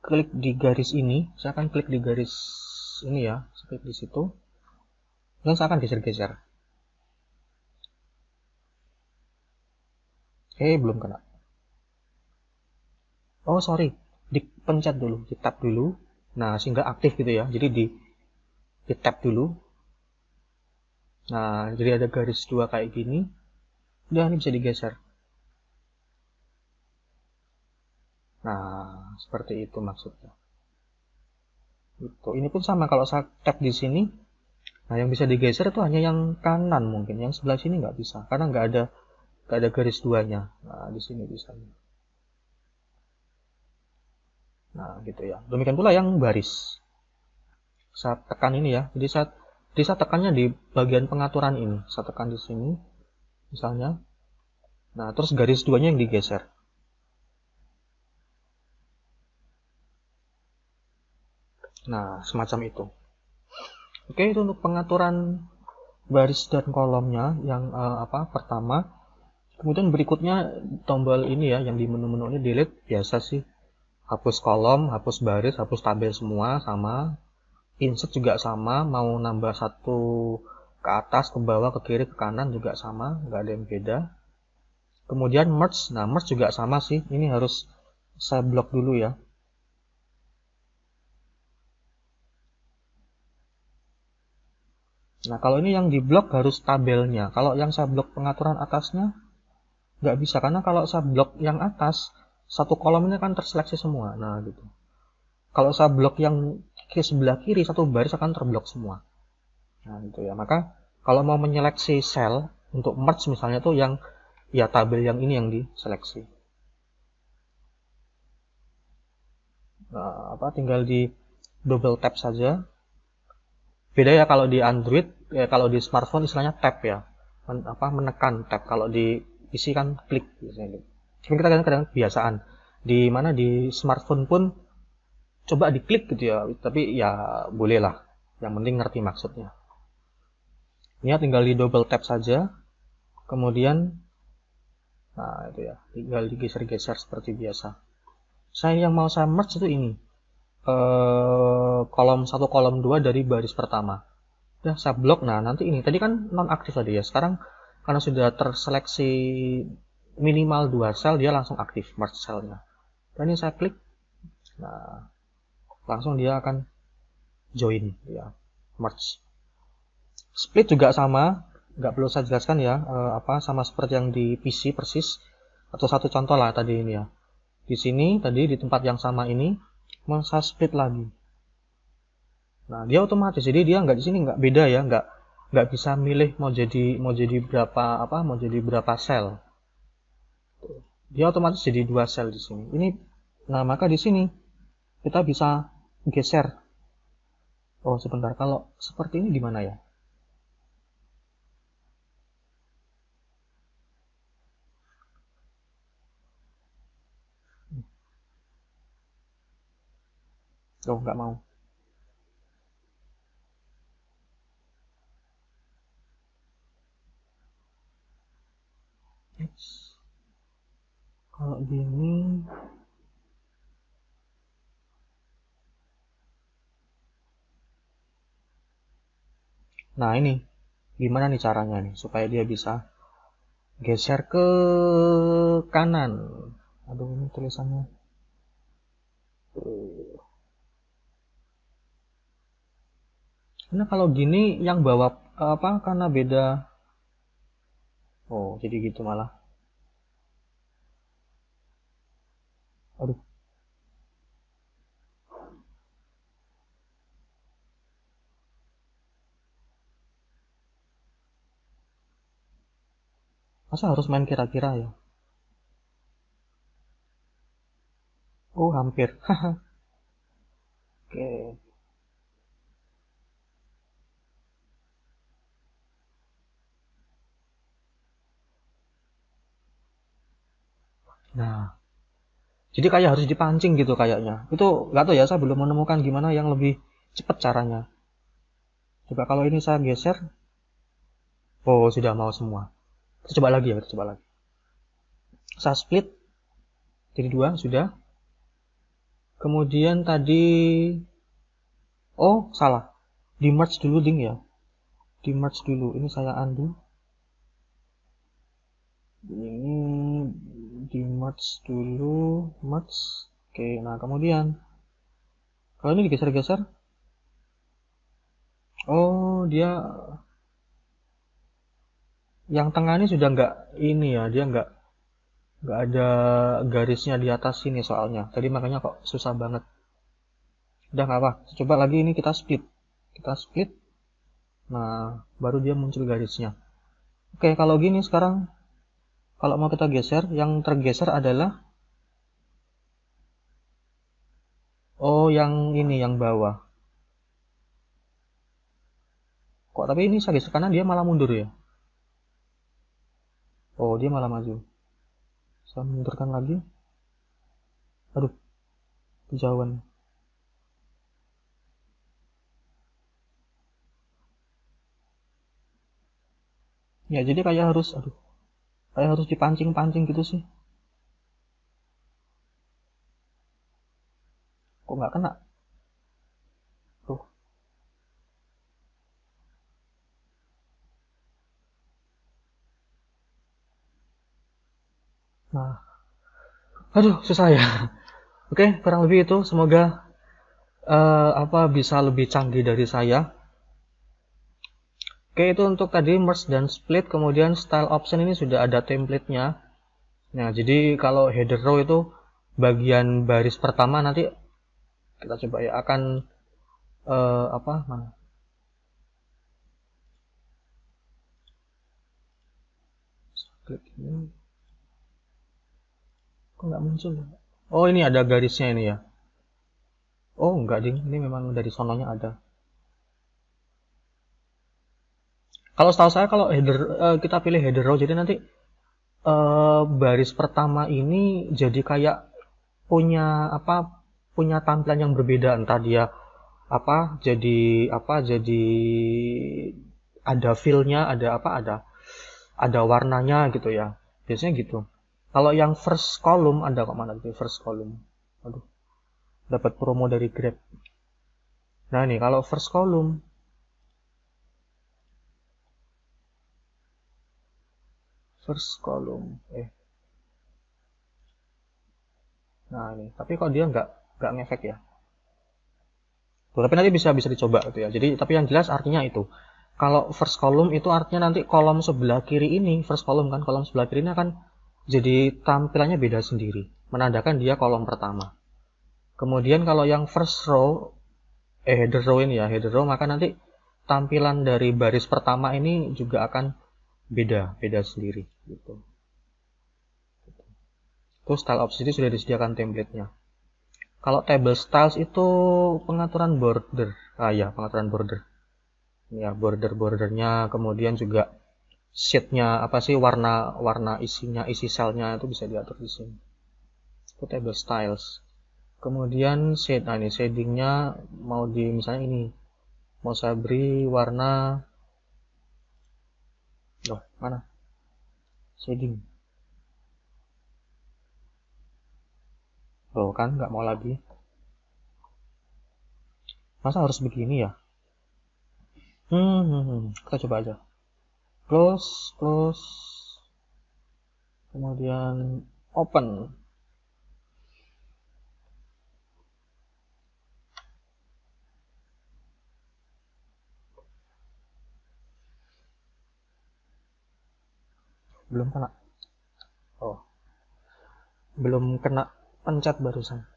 klik di garis ini saya akan klik di garis ini ya saya klik di situ dan saya akan geser-geser oke eh, belum kena oh sorry dipencet dulu di tab dulu nah sehingga aktif gitu ya jadi di di tab dulu nah jadi ada garis dua kayak gini dan ini bisa digeser Nah, seperti itu maksudnya. Itu. Ini pun sama kalau saya tap di sini. Nah, yang bisa digeser itu hanya yang kanan mungkin. Yang sebelah sini nggak bisa karena nggak ada nggak ada garis duanya. Nah, di sini bisa. Nah, gitu ya. Demikian pula yang baris. Saya tekan ini ya. Jadi saya jadi saya tekannya di bagian pengaturan ini. Saya tekan di sini misalnya. Nah, terus garis duanya yang digeser. Nah, semacam itu. Oke, itu untuk pengaturan baris dan kolomnya yang uh, apa pertama. Kemudian berikutnya tombol ini ya yang di menu-menu ini delete biasa sih. Hapus kolom, hapus baris, hapus tabel semua sama. Insert juga sama, mau nambah satu ke atas, ke bawah, ke kiri, ke kanan juga sama, nggak ada yang beda. Kemudian merge, nah merge juga sama sih, ini harus saya blok dulu ya. Nah, kalau ini yang diblok harus tabelnya. Kalau yang saya blok pengaturan atasnya, nggak bisa. Karena kalau saya blok yang atas, satu kolomnya kan terseleksi semua. Nah, gitu. Kalau saya blok yang ke sebelah kiri, satu baris akan terblok semua. Nah, gitu ya. Maka, kalau mau menyeleksi sel, untuk merge misalnya tuh yang, ya tabel yang ini yang diseleksi. Nah, apa tinggal di double tap saja beda ya kalau di Android ya kalau di smartphone istilahnya tap ya Men, apa menekan tap kalau di PC kan klik biasanya gitu. Tapi kita kadang-kadang kebiasaan di mana di smartphone pun coba diklik gitu ya tapi ya bolehlah yang penting ngerti maksudnya ini ya tinggal di double tap saja kemudian nah itu ya tinggal digeser-geser seperti biasa saya yang mau saya merge itu ini Eh, kolom 1, kolom 2 dari baris pertama. Nah, saya blok. Nah, nanti ini. Tadi kan non-aktif tadi ya. Sekarang karena sudah terseleksi minimal dua sel, dia langsung aktif merge selnya. Dan ini saya klik. Nah, langsung dia akan join ya merge split juga sama nggak perlu saya jelaskan ya eh, apa sama seperti yang di PC persis atau satu contoh lah tadi ini ya di sini tadi di tempat yang sama ini mensubmit lagi. Nah, dia otomatis jadi dia nggak di sini nggak beda ya, nggak nggak bisa milih mau jadi mau jadi berapa apa mau jadi berapa sel. Dia otomatis jadi dua sel di sini. Ini nah maka di sini kita bisa geser. Oh sebentar kalau seperti ini gimana ya? Tuh, nggak mau. Kalau gini Nah ini gimana nih caranya nih supaya dia bisa geser ke kanan. Aduh ini tulisannya. Karena kalau gini yang bawa apa karena beda. Oh, jadi gitu malah. Aduh. Masa harus main kira-kira ya? Oh, hampir. Oke. Okay. Nah, jadi kayak harus dipancing gitu kayaknya. Itu nggak tahu ya, saya belum menemukan gimana yang lebih cepat caranya. Coba kalau ini saya geser, oh sudah mau semua. Kita coba lagi ya, kita coba lagi. Saya split jadi dua sudah. Kemudian tadi, oh salah, di merge dulu ding ya. Di merge dulu, ini saya undo. Ini di match dulu match oke nah kemudian kalau ini digeser-geser oh dia yang tengah ini sudah nggak ini ya dia nggak nggak ada garisnya di atas sini soalnya tadi makanya kok susah banget udah nggak apa coba lagi ini kita split kita split nah baru dia muncul garisnya oke kalau gini sekarang kalau mau kita geser, yang tergeser adalah Oh, yang ini yang bawah. Kok tapi ini saya geser kanan dia malah mundur ya? Oh, dia malah maju. Saya mundurkan lagi. Aduh. Kejauhan. Ya, jadi kayak harus aduh kayak harus dipancing-pancing gitu sih kok nggak kena tuh nah aduh susah ya oke kurang lebih itu semoga uh, apa bisa lebih canggih dari saya Oke itu untuk tadi merge dan split kemudian style option ini sudah ada templatenya nah jadi kalau header row itu bagian baris pertama nanti kita coba ya akan uh, apa mana klik ini kok nggak muncul ya? oh ini ada garisnya ini ya oh nggak ding ini memang dari sononya ada Kalau setahu saya kalau header uh, kita pilih header row jadi nanti uh, baris pertama ini jadi kayak punya apa punya tampilan yang berbeda entah dia apa jadi apa jadi ada filenya ada apa ada ada warnanya gitu ya biasanya gitu kalau yang first column ada kok mana gitu first column aduh dapat promo dari Grab nah ini kalau first column first column eh nah ini tapi kalau dia nggak nggak ngefek ya tapi nanti bisa bisa dicoba gitu ya jadi tapi yang jelas artinya itu kalau first column itu artinya nanti kolom sebelah kiri ini first column kan kolom sebelah kiri ini akan jadi tampilannya beda sendiri menandakan dia kolom pertama kemudian kalau yang first row eh header row ini ya header row maka nanti tampilan dari baris pertama ini juga akan beda beda sendiri gitu itu style option itu sudah disediakan template-nya kalau table styles itu pengaturan border ah ya pengaturan border ya border bordernya kemudian juga sheetnya apa sih warna warna isinya isi selnya itu bisa diatur di sini itu table styles kemudian shade nah ini shadingnya mau di misalnya ini mau saya beri warna loh mana shading loh kan nggak mau lagi masa harus begini ya hmm, hmm, hmm. hmm. kita coba aja close close kemudian open belum kena oh belum kena pencet barusan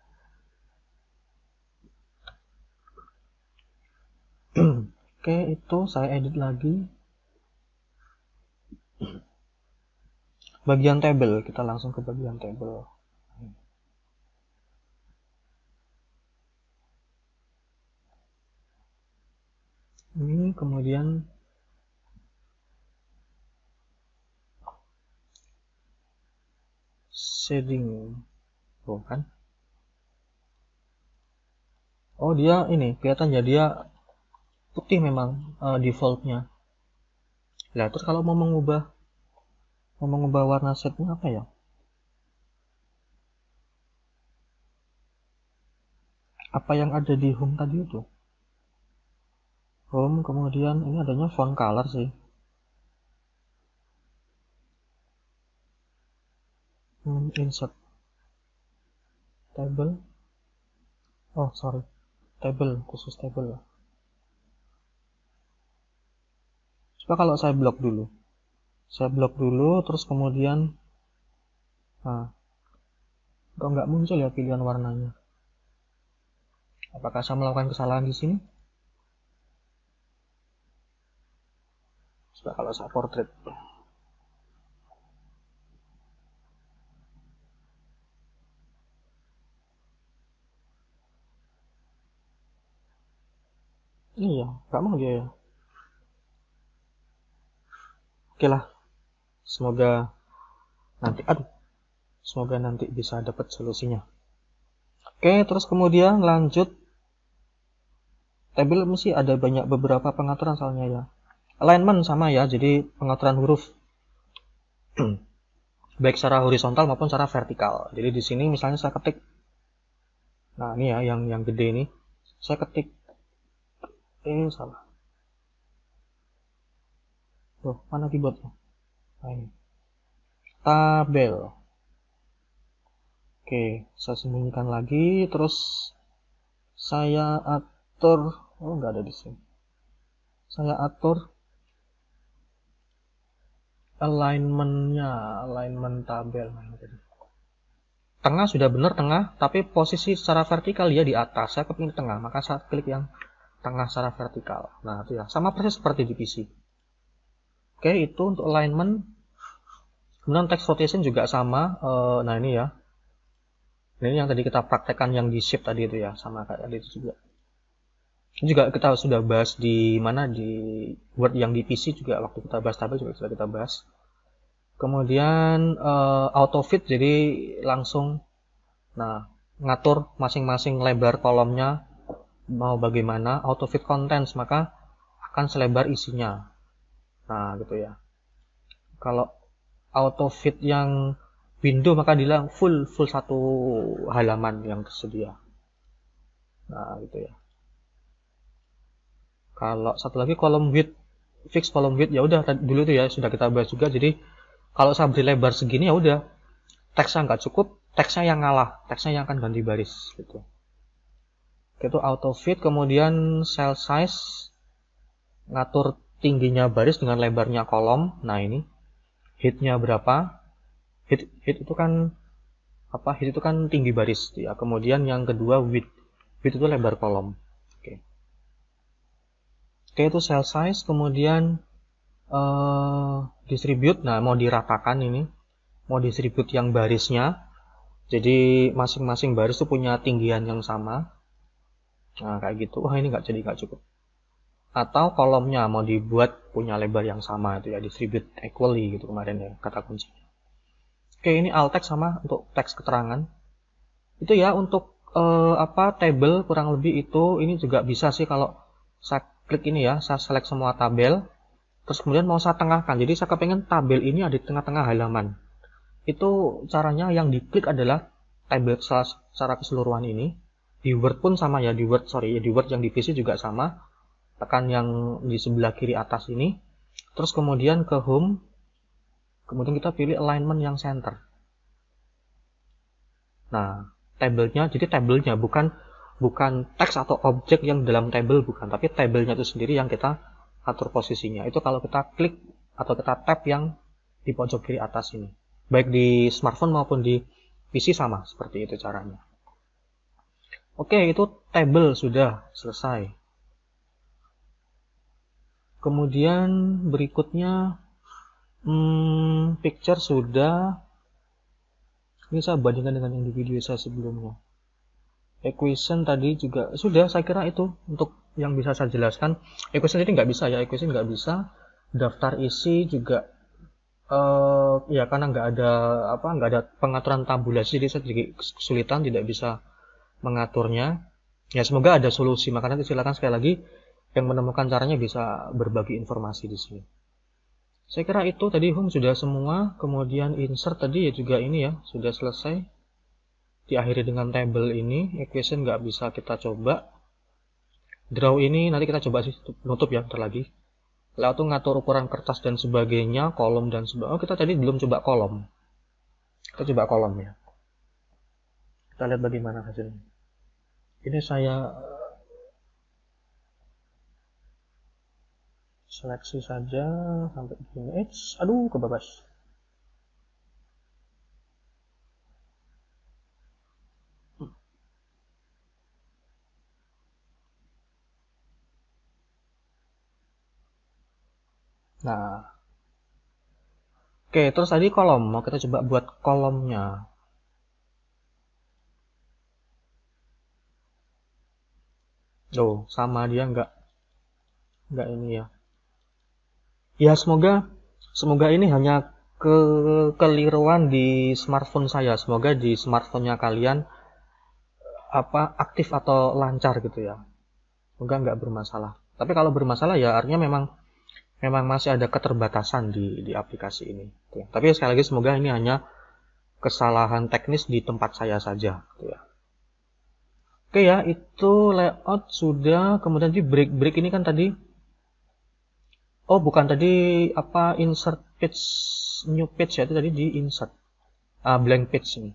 oke itu saya edit lagi bagian table kita langsung ke bagian table ini kemudian shading kan? oh dia ini kelihatan kelihatannya dia putih memang uh, defaultnya nah terus kalau mau mengubah mau mengubah warna setnya apa ya apa yang ada di home tadi itu home kemudian ini adanya font color sih hmm, insert table oh sorry table khusus table coba kalau saya blok dulu saya blok dulu terus kemudian nah kok nggak muncul ya pilihan warnanya apakah saya melakukan kesalahan di sini coba kalau saya portrait Iya, gak mau dia ya. Oke lah, semoga nanti, aduh, semoga nanti bisa dapat solusinya. Oke, terus kemudian lanjut. Table mesti ada banyak beberapa pengaturan soalnya ya. Alignment sama ya, jadi pengaturan huruf. Baik secara horizontal maupun secara vertikal. Jadi di sini misalnya saya ketik. Nah, ini ya yang yang gede ini. Saya ketik kayaknya eh, salah tuh mana keyboardnya nah ini tabel oke saya sembunyikan lagi terus saya atur oh nggak ada di sini saya atur alignmentnya alignment tabel nah, tengah sudah benar tengah tapi posisi secara vertikal dia di atas saya kepingin tengah maka saya klik yang tengah secara vertikal. Nah, itu ya. Sama persis seperti di PC. Oke, itu untuk alignment. Kemudian text rotation juga sama. Uh, nah, ini ya. Ini yang tadi kita praktekkan yang di shape tadi itu ya. Sama kayak tadi itu juga. Ini juga kita sudah bahas di mana di Word yang di PC juga waktu kita bahas tabel juga sudah kita bahas. Kemudian uh, auto fit jadi langsung nah ngatur masing-masing lebar kolomnya mau bagaimana auto fit contents maka akan selebar isinya nah gitu ya kalau auto fit yang window maka dibilang full full satu halaman yang tersedia nah gitu ya kalau satu lagi kolom width fix kolom width ya udah dulu itu ya sudah kita bahas juga jadi kalau saya beri lebar segini ya udah teksnya nggak cukup teksnya yang ngalah teksnya yang akan ganti baris gitu itu auto fit kemudian cell size ngatur tingginya baris dengan lebarnya kolom nah ini hitnya berapa hit hit itu kan apa hit itu kan tinggi baris ya kemudian yang kedua width width itu lebar kolom oke okay. oke itu cell size kemudian uh, distribute nah mau diratakan ini mau distribute yang barisnya jadi masing-masing baris itu punya tinggian yang sama Nah, kayak gitu. Wah, ini nggak jadi, nggak cukup. Atau kolomnya mau dibuat punya lebar yang sama itu ya, distribute equally gitu kemarin ya, kata kuncinya. Oke, ini alt text sama untuk teks keterangan. Itu ya untuk eh, apa table kurang lebih itu ini juga bisa sih kalau saya klik ini ya, saya select semua tabel, terus kemudian mau saya tengahkan. Jadi saya kepengen tabel ini ada di tengah-tengah halaman. Itu caranya yang diklik adalah tabel secara keseluruhan ini, di Word pun sama ya di Word sorry ya di Word yang di PC juga sama tekan yang di sebelah kiri atas ini terus kemudian ke Home kemudian kita pilih alignment yang center nah tabelnya jadi tabelnya bukan bukan teks atau objek yang dalam table bukan tapi tabelnya itu sendiri yang kita atur posisinya itu kalau kita klik atau kita tap yang di pojok kiri atas ini baik di smartphone maupun di PC sama seperti itu caranya Oke, itu table sudah selesai. Kemudian berikutnya hmm, picture sudah ini saya bandingkan dengan yang di video saya sebelumnya equation tadi juga sudah saya kira itu untuk yang bisa saya jelaskan equation ini nggak bisa ya equation nggak bisa daftar isi juga uh, ya karena nggak ada apa nggak ada pengaturan tabulasi jadi saya jadi kesulitan tidak bisa mengaturnya. Ya semoga ada solusi. Maka nanti silakan sekali lagi yang menemukan caranya bisa berbagi informasi di sini. Saya kira itu tadi home sudah semua, kemudian insert tadi ya juga ini ya, sudah selesai. Diakhiri dengan table ini, equation nggak bisa kita coba. Draw ini nanti kita coba sih nutup ya, ntar lagi. Lalu ngatur ukuran kertas dan sebagainya, kolom dan sebagainya. Oh, kita tadi belum coba kolom. Kita coba kolom ya. Kita lihat bagaimana hasilnya ini saya eh, seleksi saja sampai begini Eits, aduh kebabas Nah, oke, terus tadi kolom, mau kita coba buat kolomnya. Oh, sama dia nggak nggak ini ya. Ya semoga semoga ini hanya ke keliruan di smartphone saya. Semoga di smartphone-nya kalian apa aktif atau lancar gitu ya. Semoga nggak bermasalah. Tapi kalau bermasalah ya artinya memang memang masih ada keterbatasan di di aplikasi ini. Gitu ya. Tapi sekali lagi semoga ini hanya kesalahan teknis di tempat saya saja gitu ya. Oke ya, itu layout sudah. Kemudian di break break ini kan tadi Oh, bukan tadi apa insert page new page ya itu tadi di insert. Uh, blank page ini.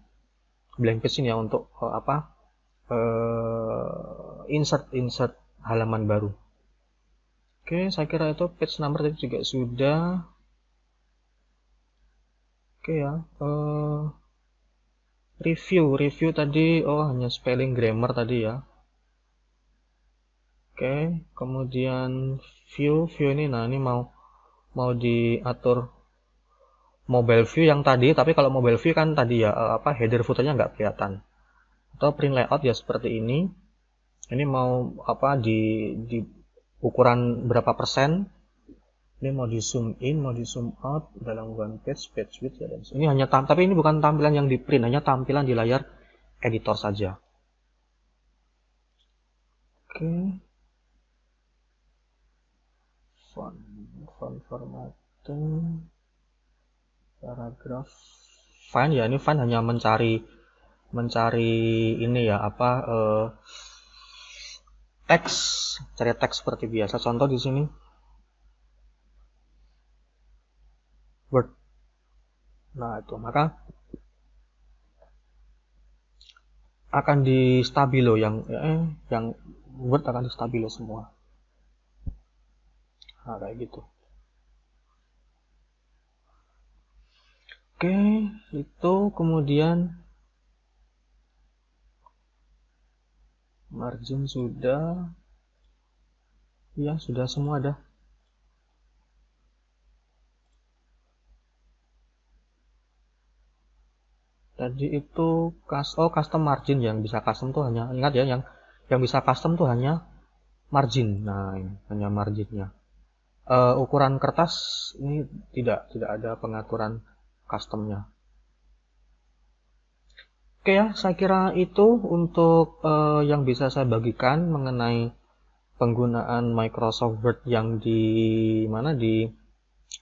Blank page ini ya untuk uh, apa? Uh, insert insert halaman baru. Oke, saya kira itu page number tadi juga sudah. Oke ya. Uh, review review tadi oh hanya spelling grammar tadi ya oke kemudian view view ini nah ini mau mau diatur mobile view yang tadi tapi kalau mobile view kan tadi ya eh, apa header footernya nggak kelihatan atau print layout ya seperti ini ini mau apa di, di ukuran berapa persen ini mau di zoom in mau di zoom out dalam one page page width ya dan ini hanya tapi ini bukan tampilan yang di print hanya tampilan di layar editor saja oke okay. font font formatting paragraf fine ya ini fine hanya mencari mencari ini ya apa eh, teks cari teks seperti biasa contoh di sini word nah itu maka akan di stabilo yang eh, yang word akan di stabilo semua nah kayak gitu oke itu kemudian margin sudah ya sudah semua dah tadi itu kas oh custom margin yang bisa custom tuh hanya ingat ya yang yang bisa custom tuh hanya margin nah hanya marginnya uh, ukuran kertas ini tidak tidak ada pengaturan customnya oke ya saya kira itu untuk uh, yang bisa saya bagikan mengenai penggunaan Microsoft Word yang di mana di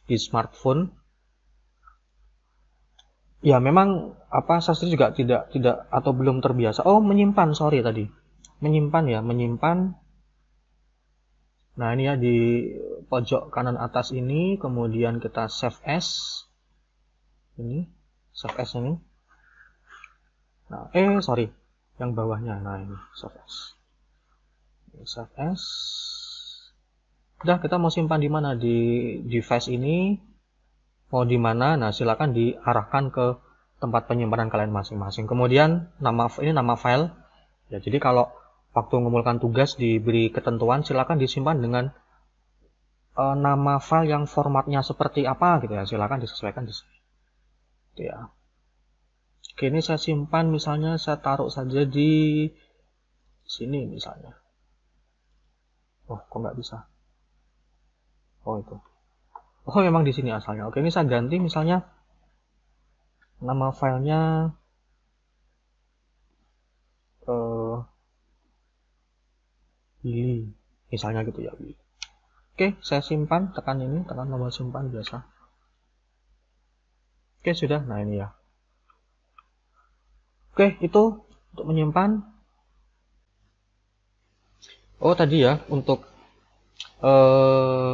di smartphone ya memang apa sastri juga tidak tidak atau belum terbiasa. Oh, menyimpan, sorry tadi. Menyimpan ya, menyimpan. Nah, ini ya di pojok kanan atas ini, kemudian kita save as. Ini, save as ini. Nah, eh sorry, yang bawahnya. Nah, ini save as. Save as. Udah, kita mau simpan di mana? Di device ini mau di mana nah silakan diarahkan ke tempat penyimpanan kalian masing-masing kemudian nama ini nama file ya jadi kalau waktu mengumpulkan tugas diberi ketentuan silakan disimpan dengan e, nama file yang formatnya seperti apa gitu ya silakan disesuaikan di gitu ya oke ini saya simpan misalnya saya taruh saja di sini misalnya oh kok nggak bisa oh itu oh memang di sini asalnya oke ini saya ganti misalnya nama filenya uh, eh, Billy misalnya gitu ya Oke, saya simpan, tekan ini, tekan tombol simpan biasa. Oke, sudah. Nah, ini ya. Oke, itu untuk menyimpan. Oh, tadi ya, untuk uh,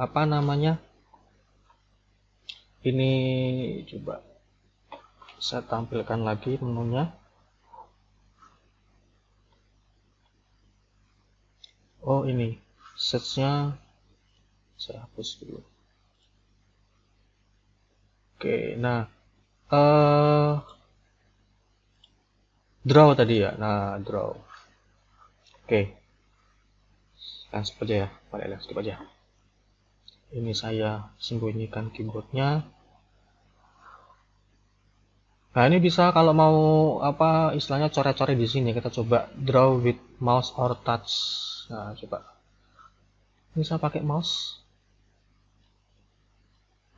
apa namanya ini coba saya tampilkan lagi menunya oh ini searchnya saya hapus dulu oke nah uh, draw tadi ya nah draw oke nah, ya, langsung aja ya paling langsung aja ini saya sembunyikan keyboardnya nah ini bisa kalau mau apa istilahnya coret-coret di sini kita coba draw with mouse or touch nah coba ini saya pakai mouse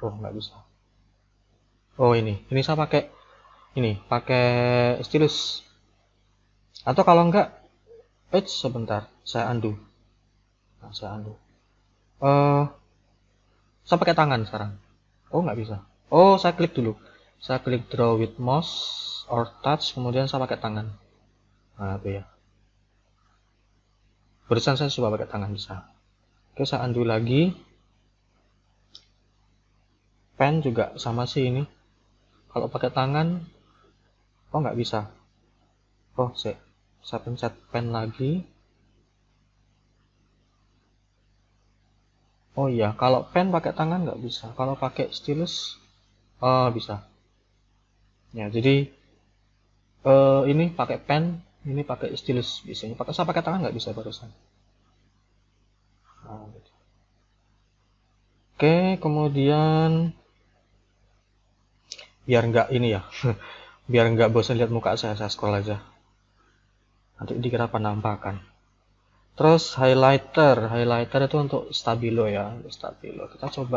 oh nggak bisa oh ini ini saya pakai ini pakai stylus atau kalau enggak eh sebentar saya undo nah, saya undo uh, saya pakai tangan sekarang. Oh, nggak bisa. Oh, saya klik dulu. Saya klik draw with mouse or touch, kemudian saya pakai tangan. Nah, itu ya. Barisan saya coba pakai tangan bisa. Oke, saya undo lagi. Pen juga sama sih ini. Kalau pakai tangan, oh nggak bisa. Oh, saya, saya pencet pen lagi. oh iya kalau pen pakai tangan nggak bisa kalau pakai stylus uh, bisa ya jadi uh, ini pakai pen ini pakai stylus biasanya pakai saya pakai tangan nggak bisa barusan nah, gitu. oke kemudian biar nggak ini ya biar nggak bosan lihat muka saya saya scroll aja nanti dikira penampakan terus highlighter highlighter itu untuk stabilo ya untuk stabilo kita coba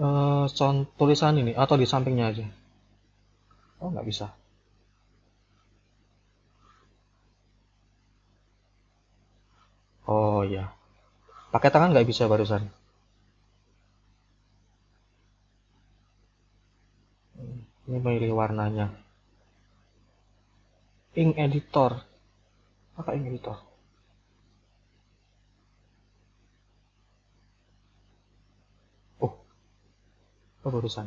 uh, eh, contoh tulisan ini atau di sampingnya aja oh nggak bisa oh ya pakai tangan nggak bisa barusan ini memilih warnanya ink editor maka ini itu. Oh, apa barusan?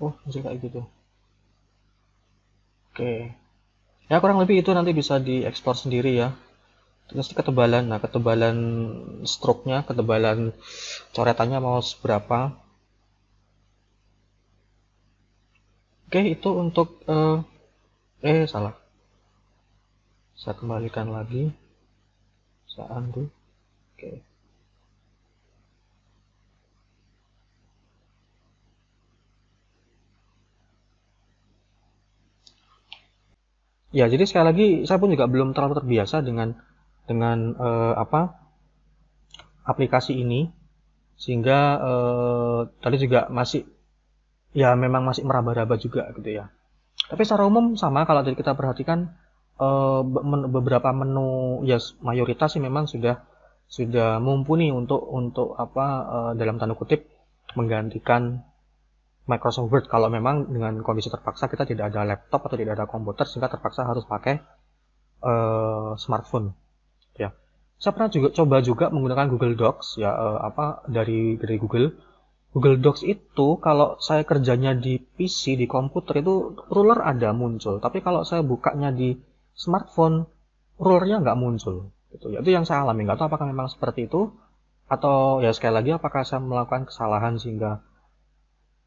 Oh, muncul kayak gitu. Oke. Ya, kurang lebih itu nanti bisa diekspor sendiri ya. Terus ketebalan, nah ketebalan stroke-nya, ketebalan coretannya mau seberapa, Oke, itu untuk uh, eh salah. Saya kembalikan lagi. Saya undo. Oke. Ya, jadi sekali lagi saya pun juga belum terlalu terbiasa dengan dengan uh, apa aplikasi ini sehingga uh, tadi juga masih ya memang masih meraba-raba juga gitu ya. Tapi secara umum sama kalau dari kita perhatikan uh, beberapa menu ya mayoritas sih memang sudah sudah mumpuni untuk untuk apa uh, dalam tanda kutip menggantikan Microsoft Word kalau memang dengan kondisi terpaksa kita tidak ada laptop atau tidak ada komputer sehingga terpaksa harus pakai uh, smartphone ya saya pernah juga coba juga menggunakan Google Docs ya uh, apa dari dari Google Google Docs itu kalau saya kerjanya di PC di komputer itu ruler ada muncul tapi kalau saya bukanya di smartphone rulernya nggak muncul gitu ya, itu yang saya alami nggak tahu apakah memang seperti itu atau ya sekali lagi apakah saya melakukan kesalahan sehingga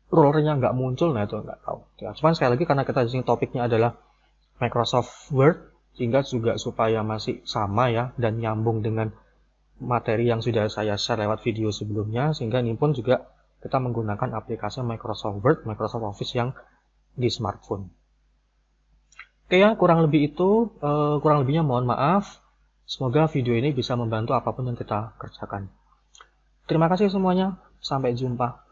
rulernya nggak muncul nah itu nggak tahu ya, cuman sekali lagi karena kita di sini topiknya adalah Microsoft Word sehingga juga supaya masih sama ya dan nyambung dengan materi yang sudah saya share lewat video sebelumnya sehingga ini pun juga kita menggunakan aplikasi Microsoft Word, Microsoft Office yang di smartphone. Oke ya, kurang lebih itu, uh, kurang lebihnya mohon maaf. Semoga video ini bisa membantu apapun yang kita kerjakan. Terima kasih semuanya, sampai jumpa.